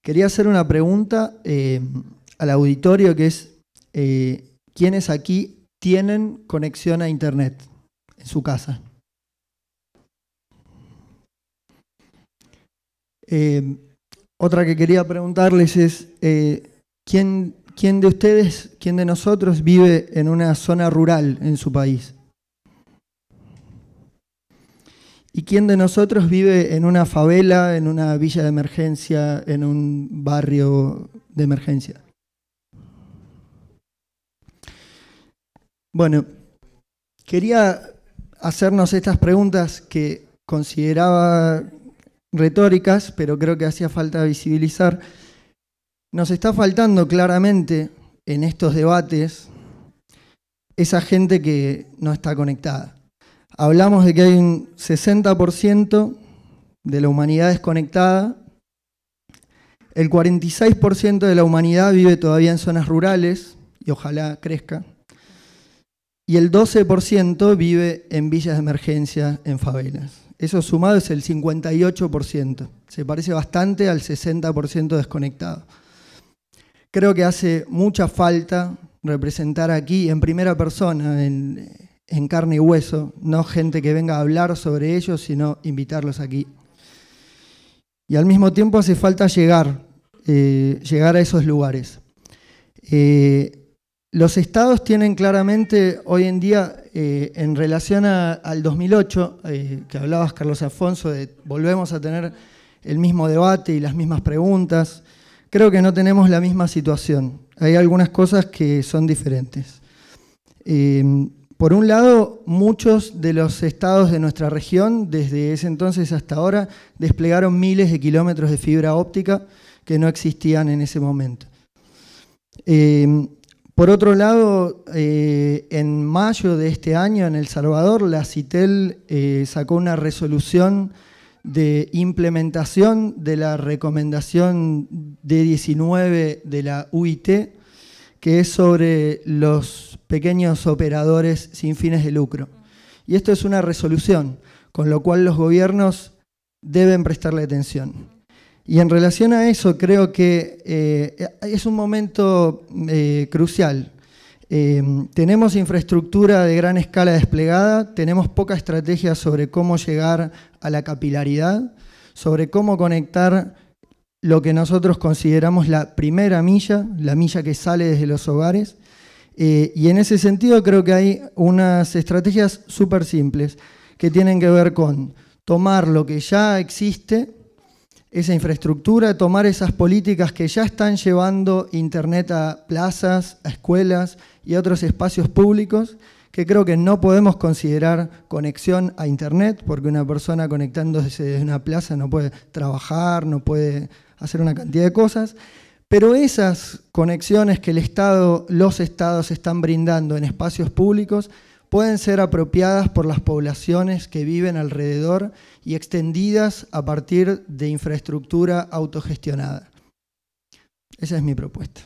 Quería hacer una pregunta eh, al auditorio que es, eh, ¿quiénes aquí tienen conexión a Internet en su casa? otra que quería preguntarles es, ¿quién ¿Quién de ustedes, quién de nosotros vive en una zona rural en su país? ¿Y quién de nosotros vive en una favela, en una villa de emergencia, en un barrio de emergencia? Bueno, quería hacernos estas preguntas que consideraba retóricas, pero creo que hacía falta visibilizar nos está faltando claramente en estos debates esa gente que no está conectada. Hablamos de que hay un 60% de la humanidad desconectada, el 46% de la humanidad vive todavía en zonas rurales, y ojalá crezca, y el 12% vive en villas de emergencia, en favelas. Eso sumado es el 58%, se parece bastante al 60% desconectado. Creo que hace mucha falta representar aquí en primera persona, en, carne y hueso, no gente que venga a hablar sobre ellos, sino invitarlos aquí. Y al mismo tiempo hace falta llegar, eh, llegar a esos lugares. Eh, los estados tienen claramente hoy en día, eh, en relación al 2008, que hablabas Carlos Afonso, de volvemos a tener el mismo debate y las mismas preguntas, creo que no tenemos la misma situación. Hay algunas cosas que son diferentes. Em, por un lado, muchos de los estados de nuestra región, desde ese entonces hasta ahora, desplegaron miles de kilómetros de fibra óptica que no existían en ese momento. Em, por otro lado, eh, en mayo de este año en El Salvador, la CITEL eh, sacó una resolución de implementación de la recomendación D19 de la UIT, que es sobre los pequeños operadores sin fines de lucro. Y esto es una resolución, con lo cual los gobiernos deben prestarle atención. Y en relación a eso, creo que eh, es un momento eh, crucial Em, tenemos infraestructura de gran escala desplegada, tenemos poca estrategia sobre cómo llegar a la capilaridad, sobre cómo conectar lo que nosotros consideramos la primera milla, la milla que sale desde los hogares. Eh, y en ese sentido creo que hay unas estrategias súper simples que tienen que ver con tomar lo que ya existe, esa infraestructura, tomar esas políticas que ya están llevando Internet a plazas, a escuelas, y otros espacios públicos que creo que no podemos considerar conexión a Internet, porque una persona conectándose desde una plaza no puede trabajar, no puede hacer una cantidad de cosas, pero esas conexiones que el Estado, los Estados están brindando en espacios públicos, pueden ser apropiadas por las poblaciones que viven alrededor y extendidas a partir de infraestructura autogestionada. Esa es mi propuesta.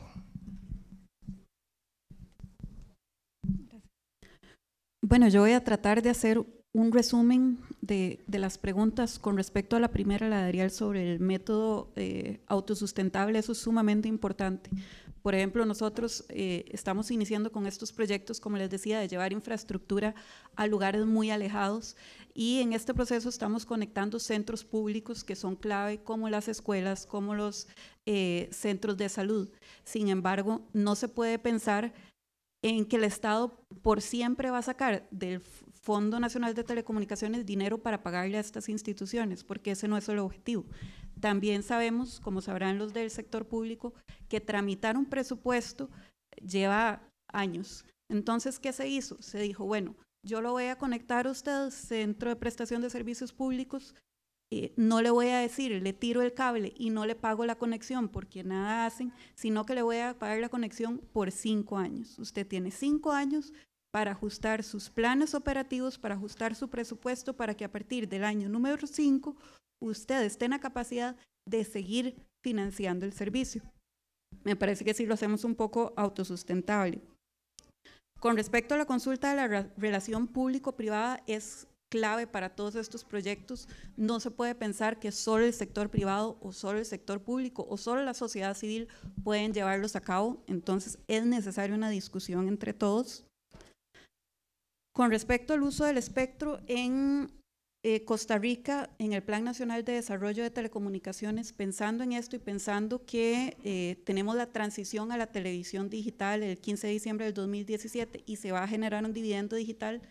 Bueno, yo voy a tratar de hacer un resumen de, las preguntas con respecto a la primera, la de Ariel, sobre el método eh, autosustentable. Eso es sumamente importante. Por ejemplo, nosotros eh, estamos iniciando con estos proyectos, como les decía, de llevar infraestructura a lugares muy alejados y en este proceso estamos conectando centros públicos que son clave, como las escuelas, como los eh, centros de salud. Sin embargo, no se puede pensar en que el Estado por siempre va a sacar del Fondo Nacional de Telecomunicaciones dinero para pagarle a estas instituciones, porque ese no es el objetivo. También sabemos, como sabrán los del sector público, que tramitar un presupuesto lleva años. Entonces, ¿qué se hizo? Se dijo, bueno, yo lo voy a conectar a usted, Centro de Prestación de Servicios Públicos, eh, no le voy a decir, le tiro el cable y no le pago la conexión porque nada hacen, sino que le voy a pagar la conexión por cinco años. Usted tiene cinco años para ajustar sus planes operativos, para ajustar su presupuesto, para que a partir del año número cinco, usted esté en la capacidad de seguir financiando el servicio. Me parece que sí lo hacemos un poco autosustentable. Con respecto a la consulta de la relación público-privada, es clave para todos estos proyectos. No se puede pensar que solo el sector privado o solo el sector público o solo la sociedad civil pueden llevarlos a cabo. Entonces es necesaria una discusión entre todos. Con respecto al uso del espectro en eh, Costa Rica, en el Plan Nacional de Desarrollo de Telecomunicaciones, pensando en esto y pensando que eh, tenemos la transición a la televisión digital el 15 de diciembre del 2017 y se va a generar un dividendo digital,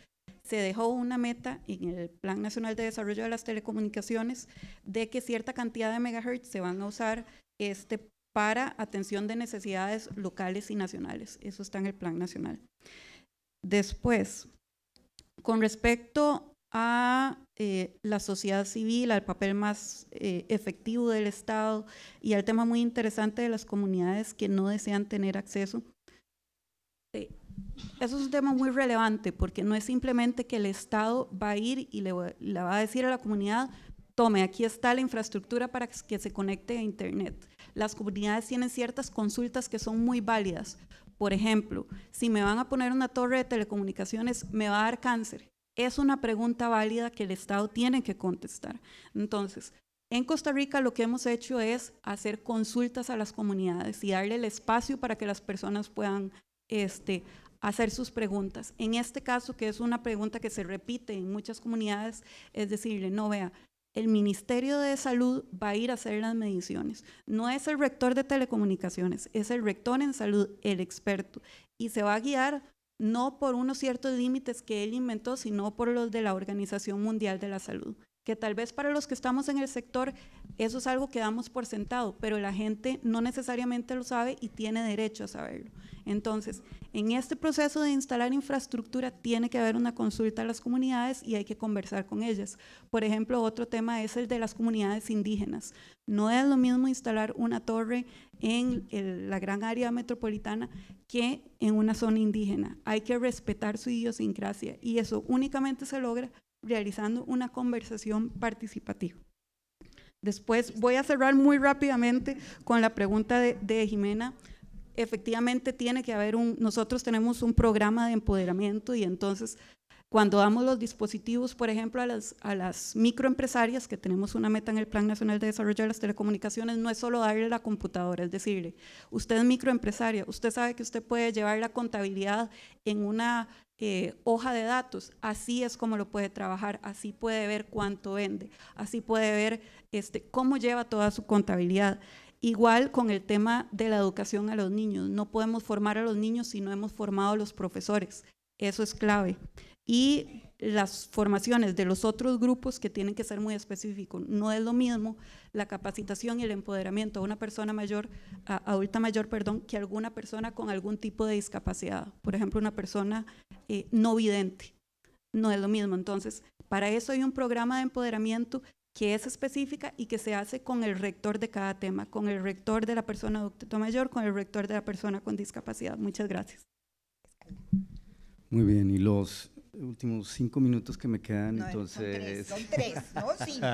se dejó una meta en el Plan Nacional de Desarrollo de las Telecomunicaciones de que cierta cantidad de megahertz se van a usar este, para atención de necesidades locales y nacionales. Eso está en el Plan Nacional. Después, con respecto a eh, la sociedad civil, al papel más eh, efectivo del Estado y al tema muy interesante de las comunidades que no desean tener acceso. Eh, eso es un tema muy relevante porque no es simplemente que el Estado va a ir y le, va a decir a la comunidad, tome, aquí está la infraestructura para que se conecte a Internet. Las comunidades tienen ciertas consultas que son muy válidas. Por ejemplo, si me van a poner una torre de telecomunicaciones, me va a dar cáncer. Es una pregunta válida que el Estado tiene que contestar. Entonces, en Costa Rica lo que hemos hecho es hacer consultas a las comunidades y darle el espacio para que las personas puedan este, hacer sus preguntas. En este caso, que es una pregunta que se repite en muchas comunidades, es decirle, no vea, el Ministerio de Salud va a ir a hacer las mediciones. No es el rector de telecomunicaciones, es el rector en salud, el experto, y se va a guiar no por unos ciertos límites que él inventó, sino por los de la Organización Mundial de la Salud que tal vez para los que estamos en el sector eso es algo que damos por sentado, pero la gente no necesariamente lo sabe y tiene derecho a saberlo. Entonces, en este proceso de instalar infraestructura tiene que haber una consulta a las comunidades y hay que conversar con ellas. Por ejemplo, otro tema es el de las comunidades indígenas. No es lo mismo instalar una torre en la gran área metropolitana que en una zona indígena. Hay que respetar su idiosincrasia y eso únicamente se logra realizando una conversación participativa. Después voy a cerrar muy rápidamente con la pregunta de, Jimena efectivamente tiene que haber un, nosotros tenemos un programa de empoderamiento y entonces cuando damos los dispositivos, por ejemplo, a las, a las microempresarias, que tenemos una meta en el Plan Nacional de Desarrollo de las Telecomunicaciones, no es solo darle la computadora, es decirle, usted es microempresaria, usted sabe que usted puede llevar la contabilidad en una eh, hoja de datos, así es como lo puede trabajar, así puede ver cuánto vende, así puede ver este, cómo lleva toda su contabilidad. Igual con el tema de la educación a los niños, no podemos formar a los niños si no hemos formado a los profesores, eso es clave. Y las formaciones de los otros grupos que tienen que ser muy específicos. No es lo mismo la capacitación y el empoderamiento a una persona mayor, adulta mayor, perdón, que alguna persona con algún tipo de discapacidad. Por ejemplo, una persona eh, no vidente. No es lo mismo. Entonces, para eso hay un programa de empoderamiento que es específica y que se hace con el rector de cada tema, con el rector de la persona adulta mayor, con el rector de la persona con discapacidad. Muchas gracias. Muy bien, y los últimos cinco minutos que me quedan, entonces... Son tres, ¿no? (laughs) Cinco.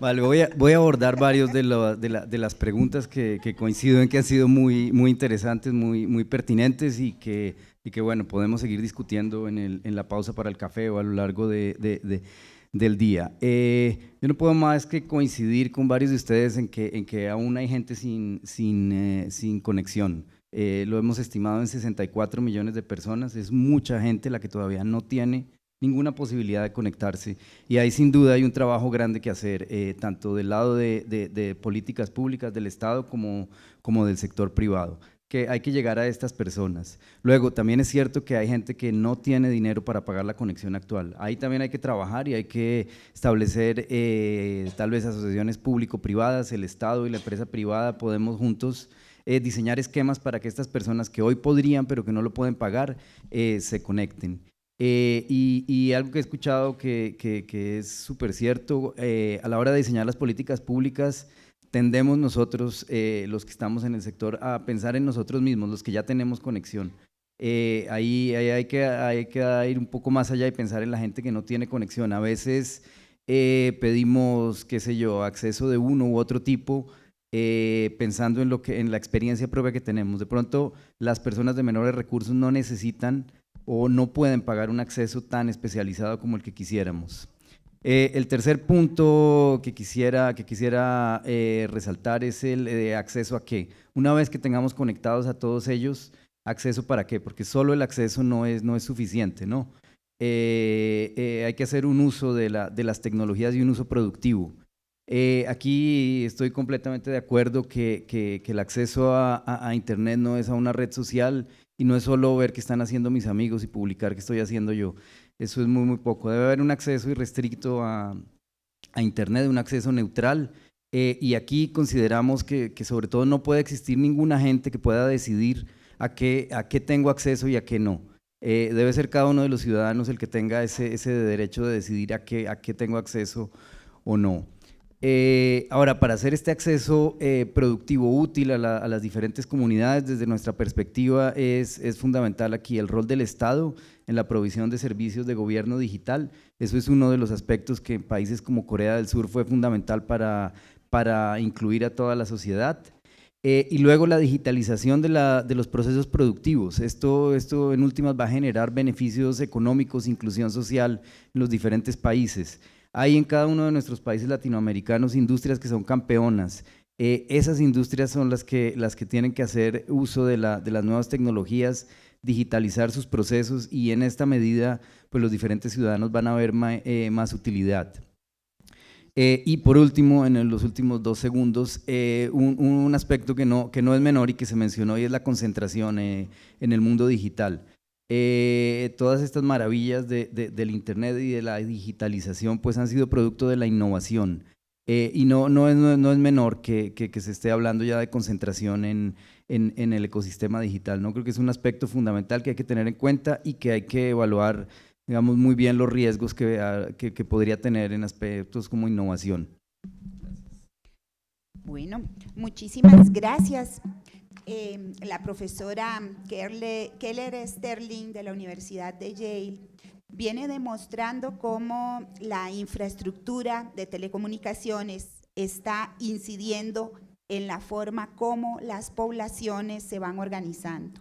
vale, voy a, voy a abordar varios de, de, la, de las preguntas que, que, coincido en que han sido muy, muy interesantes, muy, muy pertinentes y que, y que, bueno, podemos seguir discutiendo en, el, en la pausa para el café o a lo largo de, de del día. Eh, yo no puedo más que coincidir con varios de ustedes en que, en que aún hay gente sin, sin, eh, sin conexión. Eh, lo hemos estimado en 64 millones de personas, es mucha gente la que todavía no tiene ninguna posibilidad de conectarse. Y ahí sin duda hay un trabajo grande que hacer, eh, tanto del lado de, políticas públicas del Estado como, como del sector privado que hay que llegar a estas personas. Luego, también es cierto que hay gente que no tiene dinero para pagar la conexión actual. Ahí también hay que trabajar y hay que establecer eh, tal vez asociaciones público-privadas, el Estado y la empresa privada, podemos juntos eh, diseñar esquemas para que estas personas que hoy podrían, pero que no lo pueden pagar, eh, se conecten. Eh, y, algo que he escuchado que, es súper cierto, a la hora de diseñar las políticas públicas, tendemos nosotros, los que estamos en el sector, a pensar en nosotros mismos, los que ya tenemos conexión. ahí, hay, que, que, ir un poco más allá y pensar en la gente que no tiene conexión. A veces pedimos, qué sé yo, acceso de uno u otro tipo eh, pensando en, lo que, en la experiencia propia que tenemos. De pronto, las personas de menores recursos no necesitan o no pueden pagar un acceso tan especializado como el que quisiéramos. Eh, el tercer punto que quisiera, que quisiera eh, resaltar es el acceso a qué. Una vez que tengamos conectados a todos ellos, acceso para qué, porque solo el acceso no es, no es suficiente, ¿no? hay que hacer un uso de las tecnologías y un uso productivo. Eh, aquí estoy completamente de acuerdo que, el acceso a, Internet no es a una red social y no es solo ver qué están haciendo mis amigos y publicar qué estoy haciendo yo. Eso es muy, muy poco. Debe haber un acceso irrestricto a, Internet, un acceso neutral. Eh, y aquí consideramos que, sobre todo no puede existir ninguna gente que pueda decidir a qué, a qué tengo acceso y a qué no. Eh, debe ser cada uno de los ciudadanos el que tenga ese, derecho de decidir a a qué tengo acceso o no. Eh, ahora, para hacer este acceso eh, productivo útil a, las diferentes comunidades, desde nuestra perspectiva, es, fundamental aquí el rol del Estado en la provisión de servicios de gobierno digital. Eso es uno de los aspectos que en países como Corea del Sur fue fundamental para, para incluir a toda la sociedad. Eh, y luego la digitalización de, de, los procesos productivos. Esto, esto en últimas va a generar beneficios económicos, inclusión social en los diferentes países. Hay en cada uno de nuestros países latinoamericanos industrias que son campeonas. Eh, esas industrias son las que, las que tienen que hacer uso de, las nuevas tecnologías, digitalizar sus procesos y en esta medida pues los diferentes ciudadanos van a ver eh, más utilidad. Eh, y por último, en los últimos dos segundos, un, aspecto que no, que no es menor y que se mencionó y es la concentración en el mundo digital. Eh, todas estas maravillas del Internet y de la digitalización pues han sido producto de la innovación. Eh, y no, no, es, no es menor que, que, se esté hablando ya de concentración en, el ecosistema digital. ¿no? Creo que es un aspecto fundamental que hay que tener en cuenta y que hay que evaluar digamos, muy bien los riesgos que, ah, que podría tener en aspectos como innovación. Bueno, muchísimas gracias. Em, la profesora Keller Sterling de la Universidad de Yale viene demostrando cómo la infraestructura de telecomunicaciones está incidiendo en la forma como las poblaciones se van organizando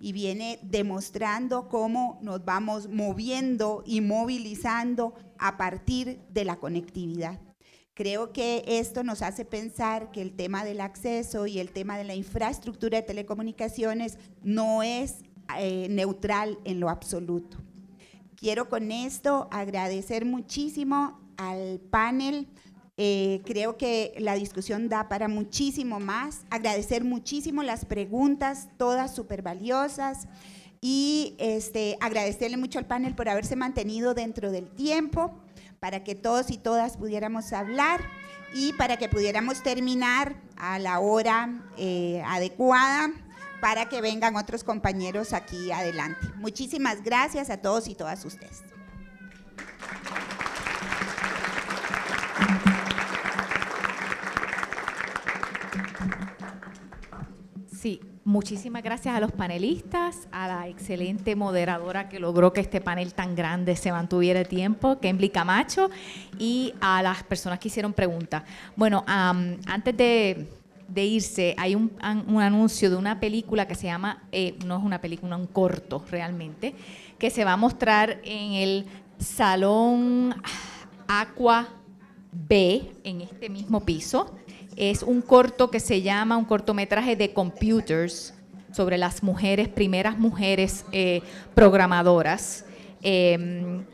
y viene demostrando cómo nos vamos moviendo y movilizando a partir de la conectividad. Creo que esto nos hace pensar que el tema del acceso y el tema de la infraestructura de telecomunicaciones no es eh, neutral en lo absoluto. Quiero con esto agradecer muchísimo al panel. Eh, creo que la discusión da para muchísimo más. Agradecer muchísimo las preguntas, todas súper valiosas. Y este, agradecerle mucho al panel por haberse mantenido dentro del tiempo para que todos y todas pudiéramos hablar y para que pudiéramos terminar a la hora eh, adecuada para que vengan otros compañeros aquí adelante. Muchísimas gracias a todos y todas ustedes. Sí, Muchísimas gracias a los panelistas, a la excelente moderadora que logró que este panel tan grande se mantuviera tiempo, Kembly Camacho, y a las personas que hicieron preguntas. Bueno, antes de, irse, hay un, anuncio de una película que se llama, eh, no es una película, un corto realmente, que se va a mostrar en el Salón Aqua B, en este mismo piso es un corto que se llama un cortometraje de computers sobre las mujeres, primeras mujeres eh, programadoras. Em,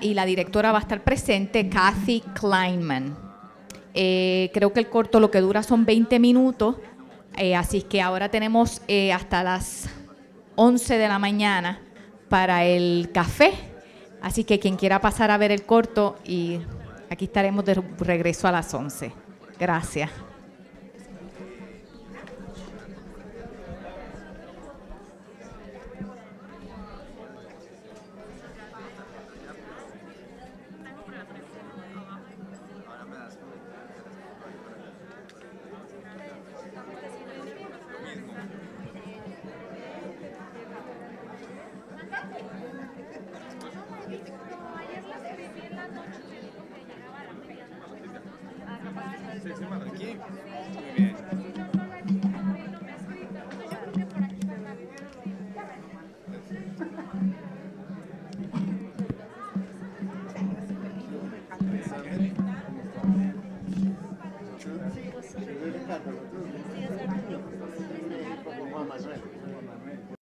y la directora va a estar presente, Kathy Kleinman. Eh, creo que el corto lo que dura son 20 minutos, eh, así que ahora tenemos hasta las 11 de la mañana para el café. Así que quien quiera pasar a ver el corto y aquí estaremos de regreso a las 11. Gracias.